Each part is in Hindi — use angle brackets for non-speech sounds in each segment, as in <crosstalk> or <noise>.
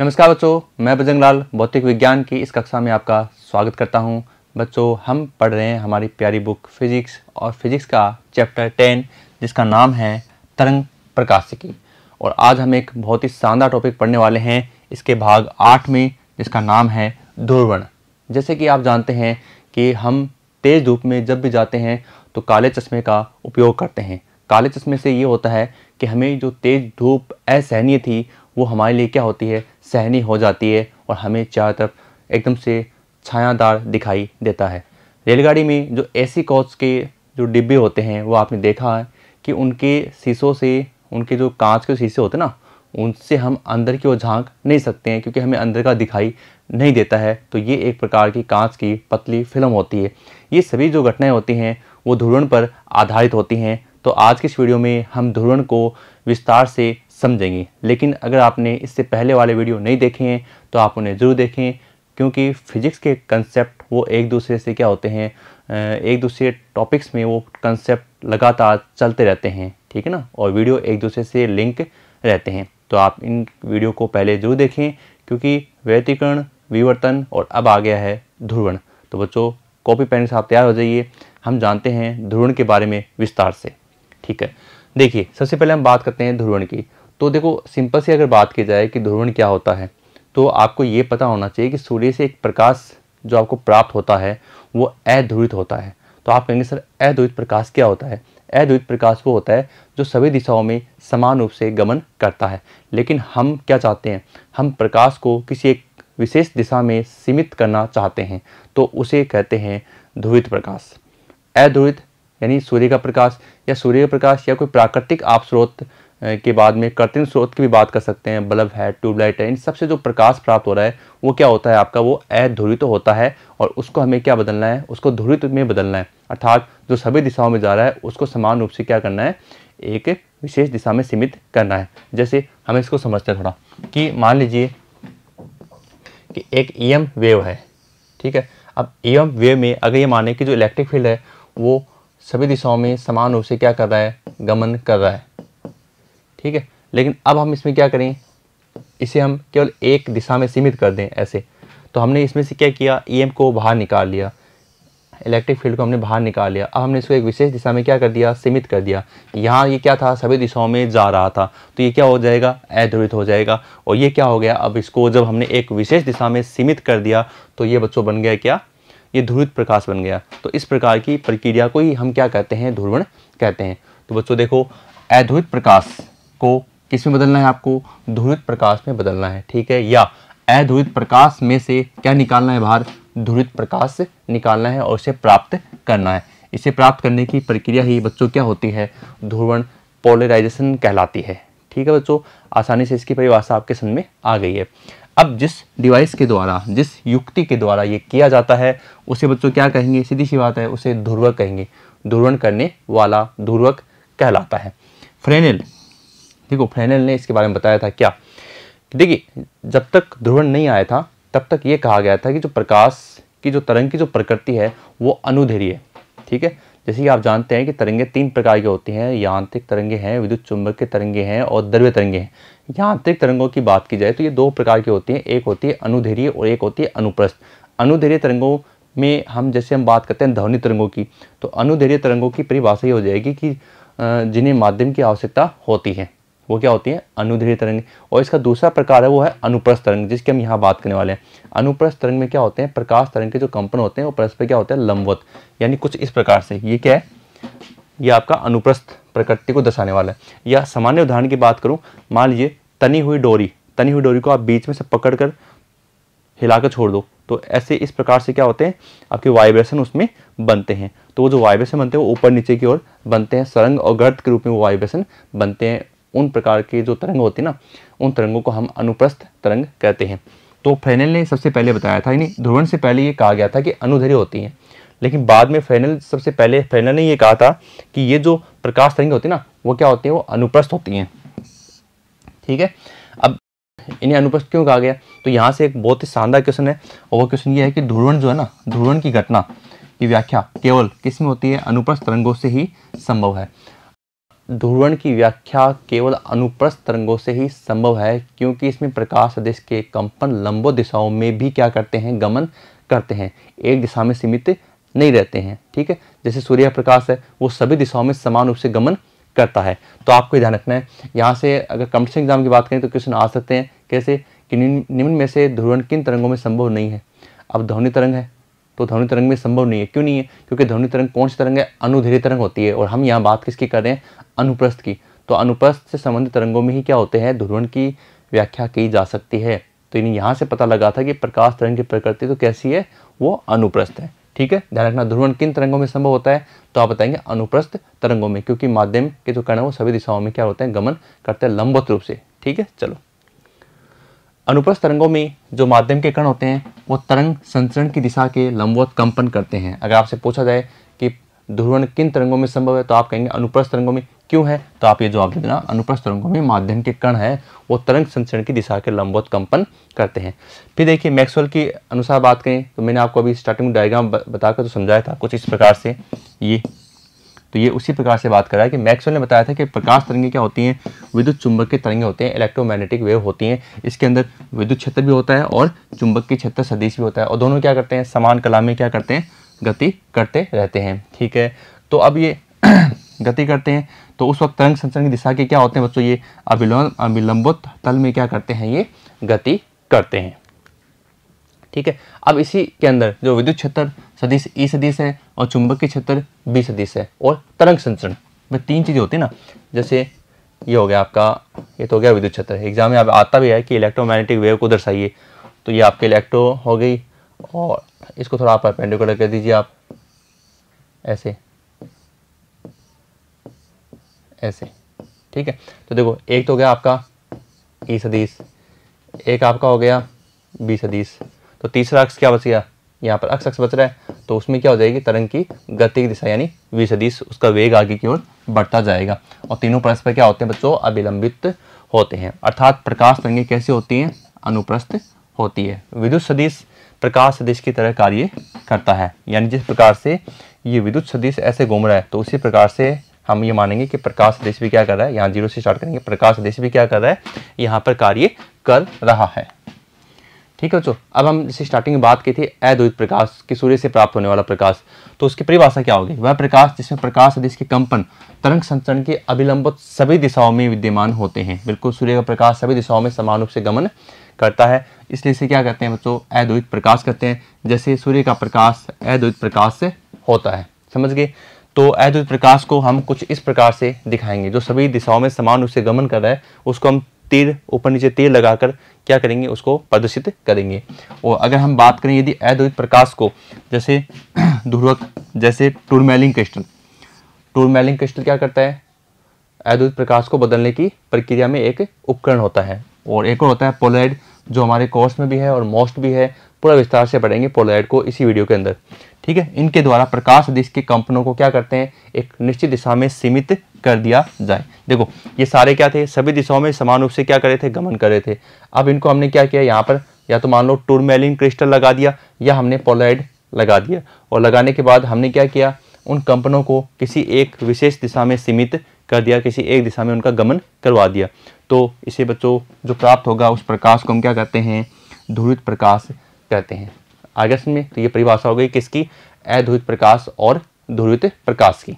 नमस्कार बच्चों मैं बजरंग लाल भौतिक विज्ञान की इस कक्षा में आपका स्वागत करता हूं बच्चों हम पढ़ रहे हैं हमारी प्यारी बुक फिजिक्स और फिजिक्स का चैप्टर टेन जिसका नाम है तरंग प्रकाशिकी और आज हम एक बहुत ही शानदार टॉपिक पढ़ने वाले हैं इसके भाग आठ में जिसका नाम है ध्रुवण जैसे कि आप जानते हैं कि हम तेज़ धूप में जब भी जाते हैं तो काले चश्मे का उपयोग करते हैं काले चश्मे से ये होता है कि हमें जो तेज़ धूप असहनीय थी वो हमारे लिए क्या होती है सहनी हो जाती है और हमें चारों तरफ एकदम से छायादार दिखाई देता है रेलगाड़ी में जो एसी कोच के जो डिब्बे होते हैं वो आपने देखा है कि उनके शीशों से उनके जो कांच के शीशे होते ना उनसे हम अंदर की ओर झांक नहीं सकते हैं क्योंकि हमें अंदर का दिखाई नहीं देता है तो ये एक प्रकार की कांच की पतली फिल्म होती है ये सभी जो घटनाएं होती हैं वो ध्रुवण पर आधारित होती हैं तो आज के इस वीडियो में हम ध्रुवण को विस्तार से समझेंगे लेकिन अगर आपने इससे पहले वाले वीडियो नहीं देखे हैं तो आप उन्हें ज़रूर देखें क्योंकि फिज़िक्स के कंसेप्ट वो एक दूसरे से क्या होते हैं एक दूसरे टॉपिक्स में वो कंसेप्ट लगातार चलते रहते हैं ठीक है ना और वीडियो एक दूसरे से लिंक रहते हैं तो आप इन वीडियो को पहले जरूर देखें क्योंकि व्यतिकरण विवर्तन और अब आ गया है ध्रुवण तो बच्चों कॉपी पेन से आप तैयार हो जाइए हम जानते हैं ध्रुवण के बारे में विस्तार से ठीक है देखिए सबसे पहले हम बात करते हैं ध्रुवण की तो देखो सिंपल सी अगर बात की जाए कि ध्रुवण क्या होता है तो आपको ये पता होना चाहिए कि सूर्य से एक प्रकाश जो आपको प्राप्त होता है वो अध्रुवित होता है तो आप कहेंगे सर अध्रुवित प्रकाश क्या होता है अध्रुवित प्रकाश वो होता है जो सभी दिशाओं में समान रूप से गमन करता है लेकिन हम क्या चाहते हैं हम प्रकाश को किसी एक विशेष दिशा में सीमित करना चाहते हैं तो उसे कहते हैं ध्रुवित प्रकाश अध्रुवित यानी सूर्य का प्रकाश या सूर्य का प्रकाश या कोई प्राकृतिक आप स्रोत के बाद में कृत्रिम स्रोत की भी बात कर सकते हैं बल्ब है ट्यूबलाइट है इन सबसे जो प्रकाश प्राप्त हो रहा है वो क्या होता है आपका वो अधूरित तो होता है और उसको हमें क्या बदलना है उसको धुरित तो में बदलना है अर्थात जो सभी दिशाओं में जा रहा है उसको समान रूप से क्या करना है एक विशेष दिशा में सीमित करना है जैसे हमें इसको समझते हैं थोड़ा कि मान लीजिए कि एक ई वेव है ठीक है अब ई वेव में अगर ये माने कि जो इलेक्ट्रिक फील्ड है वो सभी दिशाओं में समान रूप से क्या कर रहा है गमन कर रहा है ठीक है लेकिन अब हम इसमें क्या करें इसे हम केवल एक दिशा में सीमित कर दें ऐसे तो हमने इसमें से क्या किया ई e को बाहर निकाल लिया इलेक्ट्रिक फील्ड को हमने बाहर निकाल लिया अब हमने इसको एक विशेष दिशा में क्या कर दिया सीमित कर दिया यहाँ ये क्या था सभी दिशाओं में जा रहा था तो ये क्या हो जाएगा अध्रुवित हो जाएगा और ये क्या हो गया अब इसको जब हमने एक विशेष दिशा में सीमित कर दिया तो ये बच्चों बन गया क्या ये ध्रुवित प्रकाश बन गया तो इस प्रकार की प्रक्रिया को ही हम क्या कहते हैं ध्रुवण कहते हैं तो बच्चों देखो अध्रुवित प्रकाश को किस में बदलना है आपको ध्रुवित प्रकाश में बदलना है ठीक है या अध्रुवित प्रकाश में से क्या निकालना है बाहर ध्रुवित प्रकाश निकालना है और इसे प्राप्त करना है इसे प्राप्त करने की प्रक्रिया ही बच्चों क्या होती है ध्रुवण पोलराइजेशन कहलाती है ठीक है बच्चों आसानी से इसकी परिभाषा आपके सन में आ गई है अब जिस डिवाइस के द्वारा जिस युक्ति के द्वारा ये किया जाता है उसे बच्चों क्या कहेंगे सीधी सी बात है उसे ध्रुवक कहेंगे ध्रुवण करने वाला ध्रुवक कहलाता है फ्रेनेल देखो फ्रेनेल ने इसके बारे में बताया था क्या देखिए जब तक ध्रुवण नहीं आया था तब तक ये कहा गया था कि जो प्रकाश की जो तरंग की जो प्रकृति है वो अनुधेरी है ठीक है जैसे कि आप जानते हैं कि तरंगे तीन प्रकार की होती हैं यांत्रिक तरंगे हैं विद्युत चुंबक के तरंगे हैं और द्रव्य तरंगे हैं यांत्रिक तरंगों की बात की जाए तो ये दो प्रकार की होती हैं एक होती है अनुधेरीय और एक होती है अनुप्रस्थ अनुधेरीय तरंगों में हम जैसे हम बात करते हैं ध्वनि तरंगों की तो अनुधेरीय तरंगों की परिभाषा ये हो जाएगी कि जिन्हें माध्यम की आवश्यकता होती है वो क्या होती है अनुधीय तरंग और इसका दूसरा प्रकार है वो है अनुप्रस्थ तरंग जिसकी हम यहाँ बात करने वाले हैं अनुप्रस्थ तरंग में क्या होते हैं प्रकाश तरंग के जो कंपन होते हैं वो परस्पर पर क्या होते हैं लंबवत यानी कुछ इस प्रकार से ये क्या है ये आपका अनुप्रस्थ प्रकृति को दर्शाने वाला है या सामान्य उदाहरण की बात करूँ मान लीजिए तनी हुई डोरी तनी हुई डोरी को आप बीच में से पकड़ कर हिलाकर छोड़ दो तो ऐसे इस प्रकार से क्या होते हैं आपके वाइब्रेशन उसमें बनते हैं तो वो जो वाइब्रेशन बनते हैं वो ऊपर नीचे की ओर बनते हैं सरंग और गर्द के रूप में वो वाइब्रेशन बनते हैं उन प्रकार के जो तरंग होती है ना उन तरंगों को हम अनुप्रस्थ तरंग कहते हैं तो फैनल ने सबसे पहले बताया था यानी ध्रुवन से पहले ये कहा गया था कि अनुधरी होती हैं लेकिन बाद में फैनल सबसे पहले फैनल ने ये कहा था कि ये जो प्रकाश तरंग होती है ना वो क्या होती है वो अनुप्रस्थ होती हैं ठीक है अब इन्हें अनुप्रस्थ क्यों कहा गया तो यहाँ से एक बहुत ही शानदार क्वेश्चन है और वो क्वेश्चन ये है कि ध्रुवन जो है ना ध्रुवन की घटना की व्याख्या केवल किस में होती है अनुप्रस्थ तरंगों से ही संभव है ध्रुवण की व्याख्या केवल अनुप्रस्थ तरंगों से ही संभव है क्योंकि इसमें प्रकाश सदिश के कंपन लंबो दिशाओं में भी क्या करते हैं गमन करते हैं एक दिशा में सीमित नहीं रहते हैं ठीक है जैसे सूर्य प्रकाश है वो सभी दिशाओं में समान रूप से गमन करता है तो आपको ध्यान रखना है यहाँ से अगर कंपटीशन एग्जाम की बात करें तो क्वेश्चन आ सकते हैं कैसे कि निम्न में से ध्रुवण किन तरंगों में संभव नहीं है अब ध्वनि तरंग है तो ध्वनि तरंग में संभव नहीं है क्यों नहीं है क्योंकि ध्वनि तरंग कौन सी तरंग है अनुधेरी तरंग होती है और हम यहाँ बात किसकी कर रहे हैं अनुप्रस्थ की तो अनुप्रस्थ से संबंधित तरंगों में ही क्या होते हैं ध्रुवन की व्याख्या की जा सकती है तो इन्हें यहाँ से पता लगा था कि प्रकाश तरंग की प्रकृति तो कैसी है वो अनुप्रस्थ है ठीक है ध्यान रखना ध्रुवन किन तरंगों में संभव होता है तो आप बताएंगे अनुप्रस्थ तरंगों में क्योंकि माध्यम के जो कण है वो सभी दिशाओं में क्या होते हैं गमन करते हैं लंबत रूप से ठीक है चलो अनुप्रस्थ तरंगों में जो माध्यम के कण होते हैं वो तरंग संचरण की दिशा के लंबवत कंपन करते हैं अगर आपसे पूछा जाए कि ध्रुवन किन तरंगों में संभव है तो आप कहेंगे अनुप्रस्थ तरंगों में क्यों है तो आप ये जवाब दे देना अनुप्रस्थ तरंगों में माध्यम के कण है वो तरंग संचरण की दिशा के लंबवत कंपन करते हैं फिर देखिए मैक्सवेल के अनुसार बात करें तो मैंने आपको अभी स्टार्टिंग डायग्राम बताकर तो समझाया था कुछ इस प्रकार से ये तो ये उसी प्रकार से बात कर रहा है कि मैक्सवेल ने बताया था कि प्रकाश तरंगे क्या होती हैं विद्युत चुंबक के तरंगे होते हैं इलेक्ट्रोमैग्नेटिक वेव होती हैं इसके अंदर विद्युत क्षेत्र भी होता है और चुंबक के क्षेत्र सदिश भी होता है और दोनों क्या करते हैं समान कला में क्या करते हैं गति करते रहते हैं ठीक है तो अब ये <clears throat> गति करते हैं तो उस वक्त तरंग संचरण की दिशा के क्या होते हैं बच्चों ये अभिलंब अभिलंबित तल में क्या करते हैं ये गति करते हैं ठीक है अब इसी के अंदर जो विद्युत क्षेत्र सदिश ई सदिश है और चुंबक के क्षेत्र बी सदिश है और तरंग संचरण में तीन चीज़ें होती है ना जैसे ये हो गया आपका ये तो हो गया विद्युत क्षेत्र एग्जाम में आप आता भी है कि इलेक्ट्रोमैग्नेटिक वेव को दर्शाइए तो ये आपके इलेक्ट्रो हो गई और इसको थोड़ा आप पेंडिकुलर कर दीजिए आप ऐसे ऐसे ठीक है तो देखो एक तो हो गया आपका ई सदीस एक आपका हो गया बी सदीस तो तीसरा अक्स क्या बच गया यहाँ पर अक्ष अक्ष बच रहा है तो उसमें क्या हो जाएगी तरंग की गति की दिशा यानी वी सदीश उसका वेग आगे की ओर बढ़ता जाएगा और तीनों परस्पर क्या होते हैं बच्चों अभिलंबित होते हैं अर्थात प्रकाश तरंगें कैसे होती हैं अनुप्रस्थ होती है विद्युत सदिश प्रकाश सदिश की तरह कार्य करता है यानी जिस प्रकार से ये विद्युत सदिश ऐसे घूम रहा है तो उसी प्रकार से हम ये मानेंगे कि प्रकाश सदिश भी क्या कर रहा है यहाँ जीरो से स्टार्ट करेंगे प्रकाश सदिश भी क्या कर रहा है यहाँ पर कार्य कर रहा है ठीक है बच्चों अब हम जैसे स्टार्टिंग में बात की थी अद्वित प्रकाश कि सूर्य से प्राप्त होने वाला प्रकाश तो उसकी परिभाषा क्या होगी वह प्रकाश जिसमें प्रकाश और के कंपन तरंग संचरण के अभिलंबित सभी दिशाओं में विद्यमान होते हैं बिल्कुल सूर्य का प्रकाश सभी दिशाओं में समान रूप से गमन करता है इसलिए इसे क्या कहते हैं बच्चों अद्वित प्रकाश कहते हैं जैसे सूर्य का प्रकाश अद्वित प्रकाश से होता है समझ गए तो अद्वित प्रकाश को हम कुछ इस प्रकार से दिखाएंगे जो सभी दिशाओं में समान रूप से गमन कर रहा है उसको हम तीर ऊपर नीचे तीर लगाकर क्या करेंगे उसको प्रदर्शित करेंगे और अगर हम बात करें यदि अद्वैत प्रकाश को जैसे <clears throat> ध्रुवक जैसे टूरमेलिंग क्रिस्टल टूरमेलिंग क्रिस्टल क्या करता है अद्वैत प्रकाश को बदलने की प्रक्रिया में एक उपकरण होता है और एक और होता है पोलाइड जो हमारे कोर्स में भी है और मोस्ट भी है पूरा विस्तार से पढ़ेंगे पोलराइड को इसी वीडियो के अंदर ठीक है इनके द्वारा प्रकाश दिश के कंपनों को क्या करते हैं एक निश्चित दिशा में सीमित कर दिया जाए देखो ये सारे क्या थे सभी दिशाओं में समान रूप से क्या करे थे गमन करे थे अब इनको हमने क्या किया यहाँ पर या तो मान लो टूरमेलिन क्रिस्टल लगा दिया या हमने पोलराइड लगा दिया और लगाने के बाद हमने क्या किया उन कंपनों को किसी एक विशेष दिशा में सीमित कर दिया किसी एक दिशा में उनका गमन करवा दिया तो इसे बच्चों जो प्राप्त होगा उस प्रकाश को हम क्या कहते हैं ध्रुवित प्रकाश कहते हैं आगस्ट में तो ये परिभाषा हो गई किसकी अध्रुवित प्रकाश और ध्रुवित प्रकाश की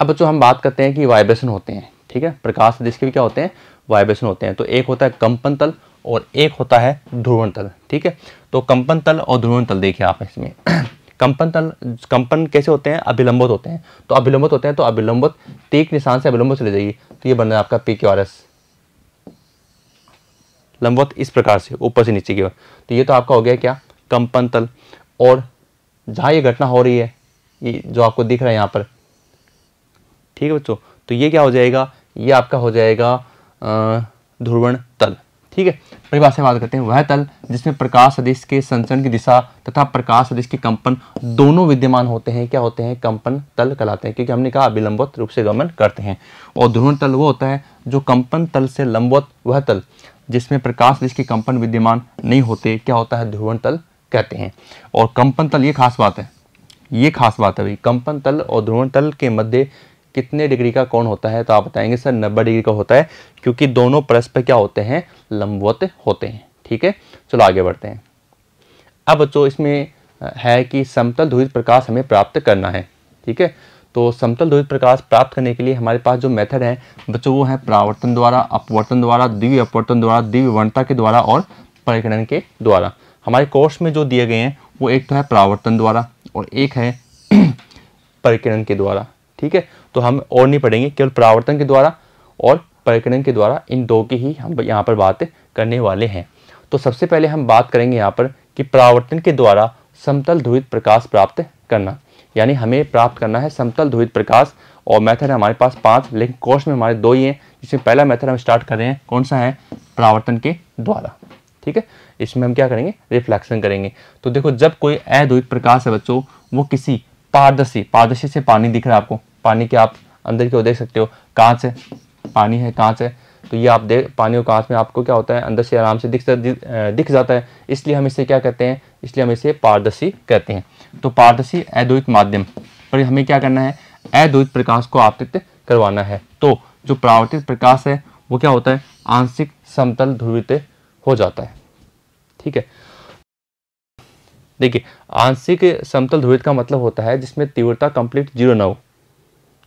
अब बच्चों हम बात करते हैं कि वाइब्रेशन होते हैं ठीक है प्रकाश जिसके भी क्या होते हैं वाइब्रेशन होते हैं तो एक होता है कंपन तल और एक होता है ध्रुवन तल ठीक है तो कंपन तल और ध्रुवन तल देखिए आप इसमें <clears throat> कंपन तल कंपन कैसे होते हैं अभिलंबित होते हैं तो अभिलंबित होते हैं तो अभिलंबित तीक निशान से अभिलंबित चले जाइए तो ये बन रहा है आपका पी क्यू आर एस लंबवत इस प्रकार से ऊपर से नीचे की ओर तो ये तो आपका हो गया क्या कंपन तल और जहाँ ये घटना हो रही है ये जो आपको दिख रहा है यहाँ पर ठीक है बच्चों तो ये क्या हो जाएगा ये आपका हो जाएगा ध्रुवण तल ठीक है परिभाषा बात करते हैं वह तल जिसमें प्रकाश सदिश के संचरण की दिशा तथा प्रकाश सदिश के कंपन दोनों विद्यमान होते हैं क्या होते हैं कंपन तल कहलाते हैं क्योंकि हमने कहा अभिलंबत रूप से गमन करते हैं और ध्रुवण तल वो होता है जो कंपन तल से लंबवत वह तल जिसमें प्रकाश सदिश के कंपन विद्यमान नहीं होते क्या होता है ध्रुवन तल कहते हैं और कंपन तल ये खास बात है ये खास बात है भाई कंपन तल और ध्रुवन तल के मध्य कितने डिग्री का कोण होता है तो आप बताएंगे सर नब्बे डिग्री का होता है क्योंकि दोनों परस्पर क्या होते हैं लंबवत होते हैं ठीक है चलो आगे बढ़ते हैं अब बच्चों इसमें है कि समतल ध्रुवित प्रकाश हमें प्राप्त करना है ठीक है तो समतल ध्रुवित प्रकाश प्राप्त करने के लिए हमारे पास जो मेथड है बच्चों वो है प्रावर्तन द्वारा अपवर्तन द्वारा दिव्य अपवर्तन द्वारा दिव्य वर्णता के द्वारा और परिकरण के द्वारा हमारे कोर्स में जो दिए गए हैं वो एक तो है प्रावर्तन द्वारा और एक है <clears throat> परिकरण के द्वारा ठीक है तो हम और नहीं पढ़ेंगे केवल परावर्तन के द्वारा और प्रकरण के द्वारा इन दो की ही हम यहाँ पर बात करने वाले हैं तो सबसे पहले हम बात करेंगे यहाँ पर कि परावर्तन के द्वारा समतल ध्रुवित प्रकाश प्राप्त करना यानी हमें प्राप्त करना है समतल ध्रुवित प्रकाश और मेथड हमारे पास पांच लेकिन कोर्स में हमारे दो ही हैं जिसमें पहला मेथड हम स्टार्ट कर रहे हैं कौन सा है परावर्तन के द्वारा ठीक है इसमें हम क्या करेंगे रिफ्लेक्शन करेंगे तो देखो जब कोई अद्वैत प्रकाश है बच्चों वो किसी पारदर्शी पारदर्शी से पानी दिख रहा है आपको पानी के आप अंदर की ओर देख सकते हो कांच है पानी है कांच है तो ये आप देख पानी और कांच में आपको क्या होता है अंदर से आराम से दिख दिख जाता है इसलिए हम इसे क्या कहते हैं इसलिए हम इसे पारदर्शी कहते हैं तो पारदर्शी अद्वैत माध्यम पर हमें क्या करना है अद्वैत प्रकाश को आपतित करवाना है तो जो प्रावर्तित प्रकाश है वो क्या होता है आंशिक समतल ध्रुवित हो जाता है ठीक है देखिए आंशिक समतल ध्रुवित का मतलब होता है जिसमें तीव्रता कंप्लीट जीरो ना हो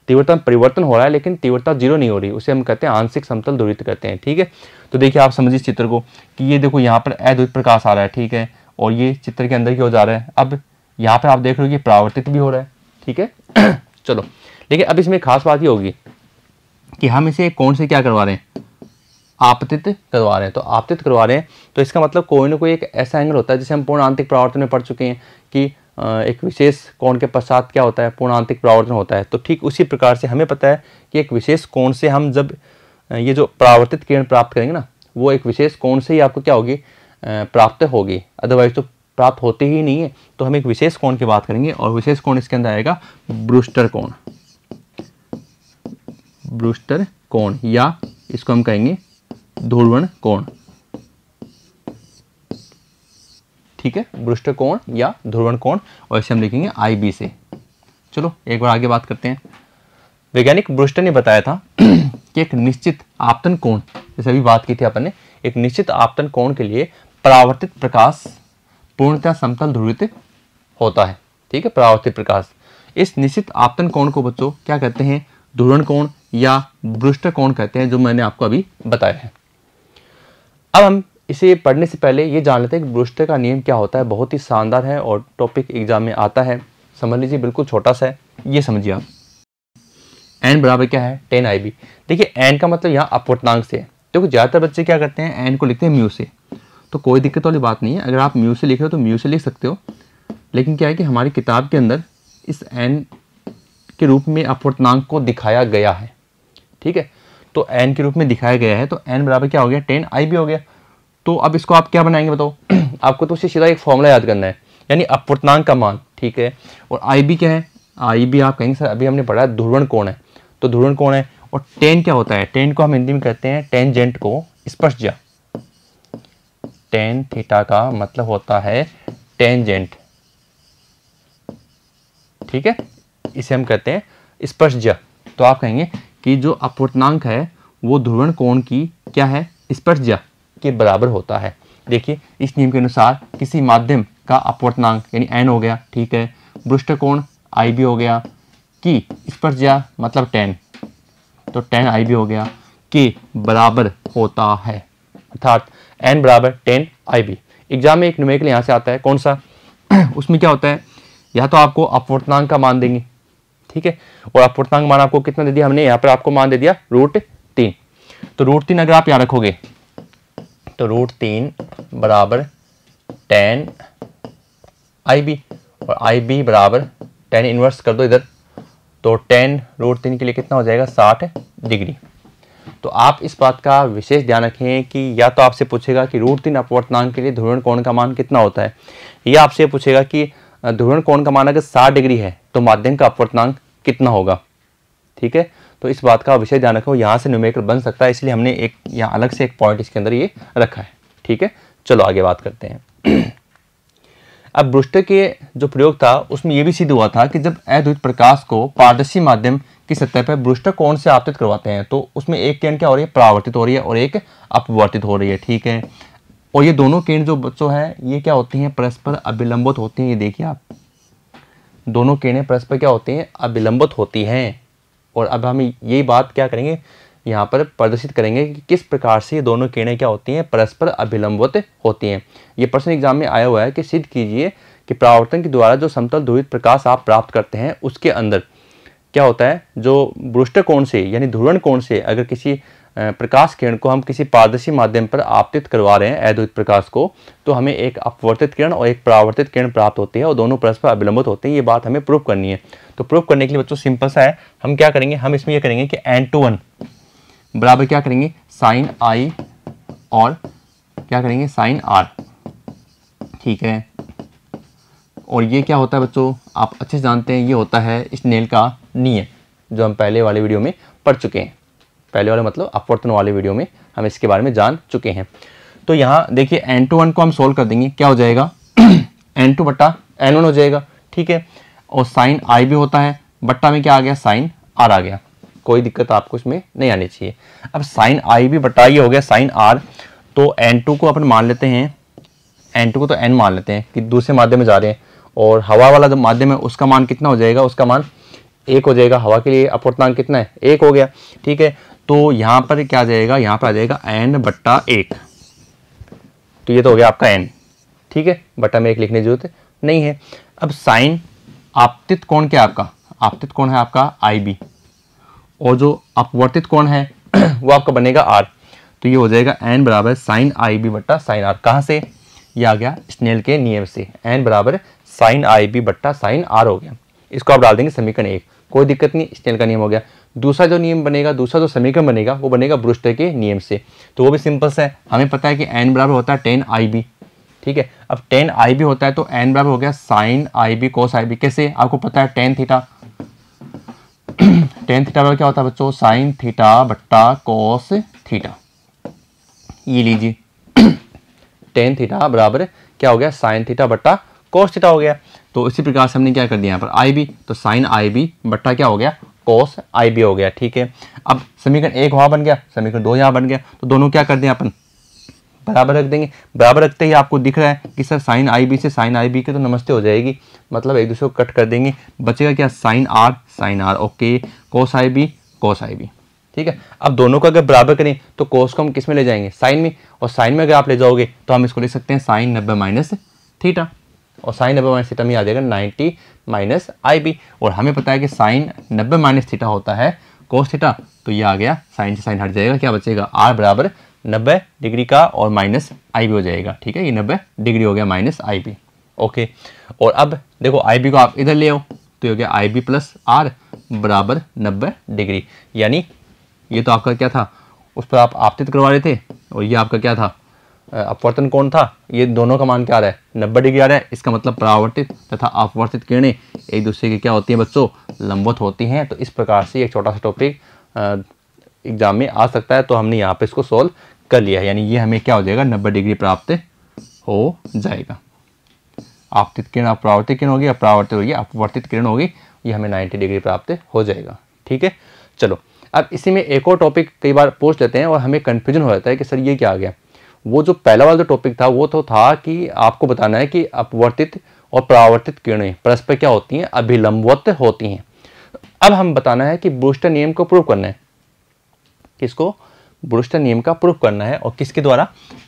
तीव्रता में परिवर्तन हो रहा है लेकिन तीव्रता जीरो नहीं हो रही उसे हम कहते हैं आंशिक समतल दुरित कहते हैं ठीक है तो देखिए आप समझिए चित्र को कि ये देखो यहाँ पर अद्वित प्रकाश आ रहा है ठीक है और ये चित्र के अंदर की ओर जा रहा है अब यहाँ पर आप देख रहे हो कि परावर्तित भी हो रहा है ठीक है <clears throat> चलो लेकिन अब इसमें खास बात ये होगी कि हम इसे कौन से क्या करवा रहे हैं आपतित करवा रहे हैं तो आपतित करवा रहे हैं तो इसका मतलब कोई ना कोई एक ऐसा एंगल होता है जिसे हम पूर्ण आंतरिक परावर्तन में पढ़ चुके हैं कि एक विशेष कोण के पश्चात क्या होता है पूर्णांतिक परावर्तन होता है तो ठीक उसी प्रकार से हमें पता है कि एक विशेष कोण से हम जब ये जो परावर्तित किरण प्राप्त करेंगे ना वो एक विशेष कोण से ही आपको क्या होगी प्राप्त होगी अदरवाइज तो प्राप्त होती ही नहीं है तो हम एक विशेष कोण की बात करेंगे और विशेष कोण इसके अंदर आएगा ब्रूस्टर कोण ब्रूस्टर कोण या इसको हम कहेंगे ध्रुवण कोण ठीक है ब्रुष्ट कोण या ध्रुवण कोण और इसे हम लिखेंगे आई बी से चलो एक बार आगे बात करते हैं वैज्ञानिक ब्रुष्ट ने बताया था <clears throat> कि एक निश्चित आपतन कोण जैसे अभी बात की थी अपन ने एक निश्चित आपतन कोण के लिए परावर्तित प्रकाश पूर्णतः समतल ध्रुवित होता है ठीक है परावर्तित प्रकाश इस निश्चित आपतन कोण को बच्चों क्या कहते हैं ध्रुवण कोण या ब्रुष्ट कोण कहते हैं जो मैंने आपको अभी बताया है अब हम इसे पढ़ने से पहले ये जान लेते हैं कि ब्रूस्टर का नियम क्या होता है बहुत ही शानदार है और टॉपिक एग्जाम में आता है समझ लीजिए बिल्कुल छोटा सा है ये समझिए आप एन बराबर क्या है टेन आई बी देखिए एन का मतलब यहाँ अपवर्तनांक से है देखो तो ज़्यादातर बच्चे क्या करते हैं एन को लिखते हैं म्यू से तो कोई दिक्कत वाली बात नहीं है अगर आप म्यू से लिख रहे हो तो म्यू से लिख सकते हो लेकिन क्या है कि हमारी किताब के अंदर इस एन के रूप में अपवर्तनांक को दिखाया गया है ठीक है तो एन के रूप में दिखाया गया है तो एन बराबर क्या हो गया टेन आई बी हो गया तो अब इसको आप क्या बनाएंगे बताओ <clears throat> आपको तो उससे सीधा एक फॉर्मूला याद करना है यानी अपवर्तनांक का मान ठीक है और आई बी क्या है आई बी आप कहेंगे सर अभी हमने पढ़ा है ध्रुवण कोण है तो ध्रुवण कोण है और टेन क्या होता है टेन को हम हिंदी में कहते हैं टेंजेंट को स्पर्शजा टेन थीटा का मतलब होता है टेंजेंट ठीक है इसे हम कहते हैं स्पर्शजा तो आप कहेंगे कि जो अपवर्तनांक है वो ध्रुवण कोण की क्या है स्पर्श स्पर्शजा के बराबर होता है देखिए इस नियम के अनुसार किसी माध्यम का अपवर्तनांक यानी एन हो गया ठीक है ब्रुष्टकोण आई भी हो गया की स्पर्शजा मतलब टेन तो टेन आई भी हो गया के बराबर होता है अर्थात एन बराबर टेन आई भी एग्जाम में एक न्यूमेरिकल यहाँ से आता है कौन सा <clears throat> उसमें क्या होता है या तो आपको अपवर्तनांक का मान देंगे ठीक है और अपवर्तनांक मान आपको कितना दे दिया हमने यहाँ पर आपको मान दे दिया रूट तीन तो रूट तीन अगर आप यहाँ रखोगे तो रूट तीन बराबर टेन आई बी और आई बी बराबर टेन इन्वर्स कर दो इधर तो टेन रूट तीन के लिए कितना हो जाएगा साठ डिग्री तो आप इस बात का विशेष ध्यान रखें कि या तो आपसे पूछेगा कि रूट तीन अपवर्तनांक के लिए ध्रुवण कोण का मान कितना होता है या आपसे पूछेगा कि ध्रुवण कोण का मान अगर साठ डिग्री है तो माध्यम का अपवर्तनांक कितना होगा ठीक है तो इस बात का विषय ध्यान रखें यहाँ से न्यूमेरिकल बन सकता है इसलिए हमने एक यहाँ अलग से एक पॉइंट इसके अंदर ये रखा है ठीक है चलो आगे बात करते हैं <clears throat> अब ब्रुष्ट के जो प्रयोग था उसमें यह भी सिद्ध हुआ था कि जब अद्वित प्रकाश को पारदर्शी माध्यम की सतह पर ब्रूस्टर कोण से आपतित करवाते हैं तो उसमें एक किरण क्या हो रही है परावर्तित हो रही है और एक अपवर्तित हो रही है ठीक है और ये दोनों किरण जो बच्चों हैं ये क्या होती हैं परस्पर अभिलंबित होती हैं ये देखिए आप दोनों किरणें परस्पर क्या होती हैं अभिलंबित होती हैं और अब हम यही बात क्या करेंगे यहाँ पर प्रदर्शित करेंगे कि किस प्रकार से ये दोनों किरणें क्या होती हैं परस्पर अभिलंबित होती हैं ये प्रश्न एग्जाम में आया हुआ है कि सिद्ध कीजिए कि प्रावर्तन के द्वारा जो समतल ध्रुवित प्रकाश आप प्राप्त करते हैं उसके अंदर क्या होता है जो ब्रुष्ट कोण से यानी ध्रुवण कोण से अगर किसी प्रकाश किरण को हम किसी पारदर्शी माध्यम पर आपतित करवा रहे हैं अद्वित प्रकाश को तो हमें एक अपवर्तित किरण और एक परावर्तित किरण प्राप्त होती है और दोनों परस्पर अविलंबित होते हैं ये बात हमें प्रूफ करनी है तो प्रूफ करने के लिए बच्चों सिंपल सा है हम क्या करेंगे हम इसमें यह करेंगे कि एन टू वन बराबर क्या करेंगे साइन आई और क्या करेंगे साइन आर ठीक है और ये क्या होता है बच्चों आप अच्छे से जानते हैं ये होता है स्नेल का नियम जो हम पहले वाले वीडियो में पढ़ चुके हैं पहले वाले मतलब अपवर्तन वाले वीडियो में हम इसके बारे में जान चुके हैं तो यहाँ देखिए एन टू वन को हम सोल्व कर देंगे क्या हो जाएगा एन <clears throat> टू बट्टा एन वन हो जाएगा ठीक है और साइन आई भी होता है बट्टा में क्या आ गया साइन आर आ गया कोई दिक्कत आपको इसमें नहीं आनी चाहिए अब साइन आई भी बट्टा ये हो गया साइन आर तो एन टू को अपन मान लेते हैं एन टू को तो एन मान लेते हैं कि दूसरे माध्यम में जा रहे हैं और हवा वाला जो माध्यम है उसका मान कितना हो जाएगा उसका मान एक हो जाएगा हवा के लिए अपवर्तनांक कितना है एक हो गया ठीक है तो यहां पर क्या आ जाएगा यहां पर आ जाएगा एन बट्टा एक तो ये तो हो गया आपका एन ठीक है बट्टा में एक लिखने की जरूरत नहीं है अब साइन आपतित कोण क्या आपका आपतित कोण है आपका आई बी और जो अपवर्तित कोण है <clears throat> वो आपका बनेगा आर तो ये हो जाएगा एन बराबर साइन आई बी बट्टा साइन आर कहाँ से ये आ गया स्नेल के नियम से एन बराबर साइन आई बी बट्टा साइन आर हो गया इसको आप डाल देंगे समीकरण एक कोई दिक्कत नहीं स्नेल का नियम हो गया दूसरा जो नियम बनेगा दूसरा जो समीकरण बनेगा वो बनेगा ब्रूस्टर के नियम से तो वो भी सिंपल सा है हमें पता है कि एन बराबर होता है टेन आई बी ठीक है अब टेन आई बी होता है तो एन बराबर हो गया sin i b cos i b कैसे आपको पता है टेन थीटा टेन थीटा बराबर क्या होता है बच्चों साइन थीटा बट्टा कोस थीटा ये लीजिए टेन थीटा बराबर क्या हो गया साइन थीटा बट्टा कोस थीटा हो गया तो इसी प्रकार से हमने क्या कर दिया यहाँ पर आई बी तो साइन आई बी बट्टा क्या हो गया कोस आई बी हो गया ठीक है अब समीकरण एक वहाँ बन गया समीकरण दो यहाँ बन गया तो दोनों क्या कर दें अपन बराबर रख देंगे बराबर रखते ही आपको दिख रहा है कि सर साइन आई बी से साइन आई बी के तो नमस्ते हो जाएगी मतलब एक दूसरे को कट कर देंगे बचेगा क्या sin r sin r okay cos i b cos i b ठीक है अब दोनों को अगर बराबर करें तो कोस को हम किस में ले जाएंगे साइन में और साइन में अगर आप ले जाओगे तो हम इसको ले सकते हैं साइन नब्बे माइनस थीटा और साइन नब्बे माइनस थीटा में आ जाएगा नाइन्टी माइनस आई बी और हमें पता है कि साइन नब्बे माइनस थीटा होता है कोस थीटा तो ये आ गया साइन से साइन हट जाएगा क्या बचेगा आर बराबर नब्बे डिग्री का और माइनस आई बी हो जाएगा ठीक है ये नब्बे डिग्री हो गया माइनस आई बी ओके और अब देखो आई बी को आप इधर ले आओ तो ये हो गया आई बी प्लस आर बराबर नब्बे डिग्री यानी ये तो आपका क्या था उस पर आप आपतित करवा रहे थे और ये आपका क्या था अपवर्तन कौन था ये दोनों का मान क्या रहा है नब्बे डिग्री आ रहा है इसका मतलब परावर्तित तथा अपवर्तित किरणें एक दूसरे की क्या होती हैं बच्चों लंबवत होती हैं तो इस प्रकार से एक छोटा सा टॉपिक एग्जाम में आ सकता है तो हमने यहाँ पे इसको सॉल्व कर लिया है यानी ये हमें क्या हो जाएगा नब्बे डिग्री प्राप्त हो जाएगा आपतित किरण अपरावर्तित किरण होगी अपरावर्तित होगी अपवर्तित किरण होगी ये हमें नाइन्टी डिग्री प्राप्त हो जाएगा ठीक है चलो अब इसी में एक और टॉपिक कई बार पूछ लेते हैं और हमें कन्फ्यूजन हो जाता है कि सर ये क्या आ गया वो जो पहला वाला जो टॉपिक था वो तो था कि आपको बताना है कि अपवर्तित और परावर्तित किरणें परस्पर क्या होती हैं अभिलंबवत होती हैं अब हम बताना है कि ब्रूस्टर नियम को प्रूव करना है किसको ब्रूस्टर नियम का प्रूफ करना है और किसके द्वारा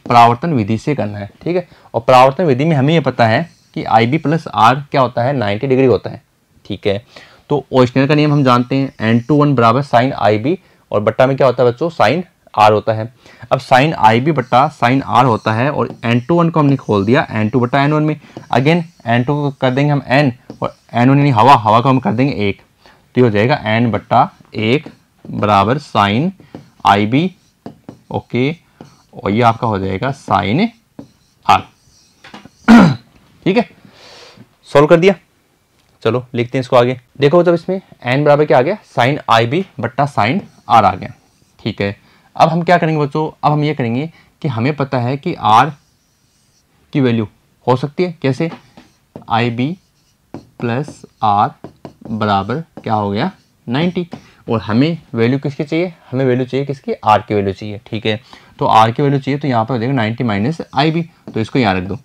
परावर्तन विधि से करना है ठीक है और परावर्तन विधि में हमें यह पता है कि आई बी प्लस आर क्या होता है नाइन्टी डिग्री होता है ठीक है तो ओरिजिनल का नियम हम जानते हैं एन टू वन बराबर साइन आई बी और बट्टा में क्या होता है बच्चों साइन आर होता है अब साइन आई बी बट्टा साइन आर होता है और एन टू वन को हमने खोल दिया एन टू बट्टा एन वन में अगेन एन टू को कर देंगे हम एन और एन वन यानी हवा हवा को हम कर देंगे एक तो ये हो जाएगा एन बट्टा एक बराबर साइन आई बी ओके और ये आपका हो जाएगा साइन आर <clears throat> ठीक है सॉल्व कर दिया चलो लिखते हैं इसको आगे देखो जब इसमें एन बराबर क्या आ गया साइन आई बी बट्टा साइन आर आ गया ठीक है अब हम क्या करेंगे बच्चों अब हम ये करेंगे कि हमें पता है कि आर की वैल्यू हो सकती है कैसे आई बी प्लस आर बराबर क्या हो गया 90 और हमें वैल्यू किसकी चाहिए हमें वैल्यू चाहिए किसकी आर की वैल्यू चाहिए ठीक है तो आर की वैल्यू चाहिए तो यहाँ पर देखो 90 माइनस आई बी तो इसको यहाँ रख दो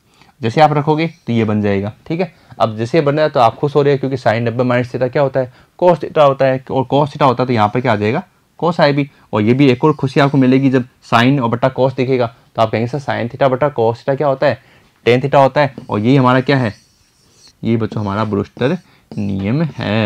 जैसे आप रखोगे तो ये बन जाएगा ठीक है अब जैसे बन रहा है तो आप खुश हो रहे हैं क्योंकि साइन नब्बे माइनस थीटा क्या होता है कॉस्ट थीटा होता है और कॉस्ट थीटा होता है तो यहाँ पर क्या आ जाएगा कॉस आए भी और ये भी एक और खुशी आपको मिलेगी जब साइन और बटा कॉस देखेगा तो आप कहेंगे सर साइन थीटा बटा कॉस थीटा क्या होता है टेन थीटा होता है और यही हमारा क्या है ये बच्चों हमारा ब्रूस्टर नियम है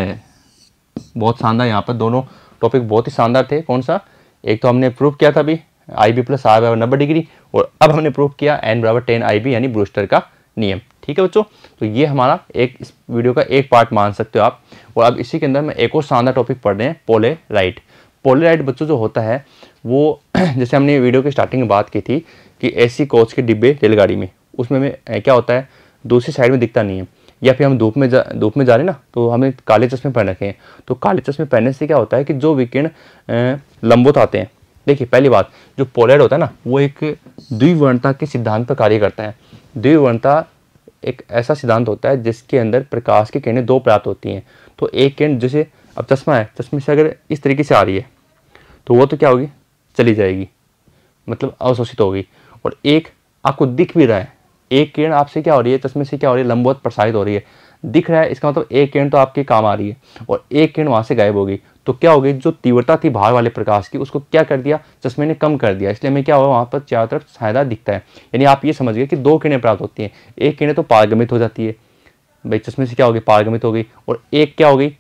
बहुत शानदार यहाँ पर दोनों टॉपिक बहुत ही शानदार थे कौन सा एक तो हमने प्रूव किया था अभी आई बी प्लस आर बराबर नब्बे डिग्री और अब हमने प्रूव किया एन बराबर टेन आई बी यानी ब्रूस्टर का नियम ठीक है बच्चों तो ये हमारा एक इस वीडियो का एक पार्ट मान सकते हो आप और अब इसी के अंदर मैं एक और शानदार टॉपिक पढ़ रहे हैं पोले राइट पोलराइड बच्चों जो होता है वो <clears throat> जैसे हमने वीडियो के स्टार्टिंग में बात की थी कि ऐसी कोच के डिब्बे रेलगाड़ी में उसमें हमें क्या होता है दूसरी साइड में दिखता नहीं है या फिर हम धूप में जा धूप में जा रहे ना तो हमें काले चश्मे पहन रखे हैं तो काले चश्मे पहनने से क्या होता है कि जो विकिरण लंबोत आते हैं देखिए पहली बात जो पोलराइड होता है ना वो एक द्विवर्णता के सिद्धांत पर कार्य करता है द्विवर्णता एक ऐसा सिद्धांत होता है जिसके अंदर प्रकाश की किरणें दो प्राप्त होती हैं तो एक किरण जैसे अब चश्मा है चश्मे से अगर इस तरीके से आ रही है तो वो तो क्या होगी चली जाएगी मतलब अवशोषित होगी और एक आपको दिख भी रहा है एक किरण आपसे क्या हो रही है चश्मे से क्या हो रही है लंबवत प्रसारित हो रही है दिख रहा है इसका मतलब एक किरण तो आपके काम आ रही है और एक किरण वहाँ से गायब हो गई तो क्या हो गई जो तीव्रता थी बाहर वाले प्रकाश की उसको क्या कर दिया चश्मे ने कम कर दिया इसलिए हमें क्या हुआ वहाँ पर चारों तरफ छायादार दिखता है यानी आप ये समझ गए कि दो किरणें प्राप्त होती हैं एक किरणें तो पारगमित हो जाती है भाई चश्मे से क्या हो गई पारगमित हो गई और एक क्या हो गई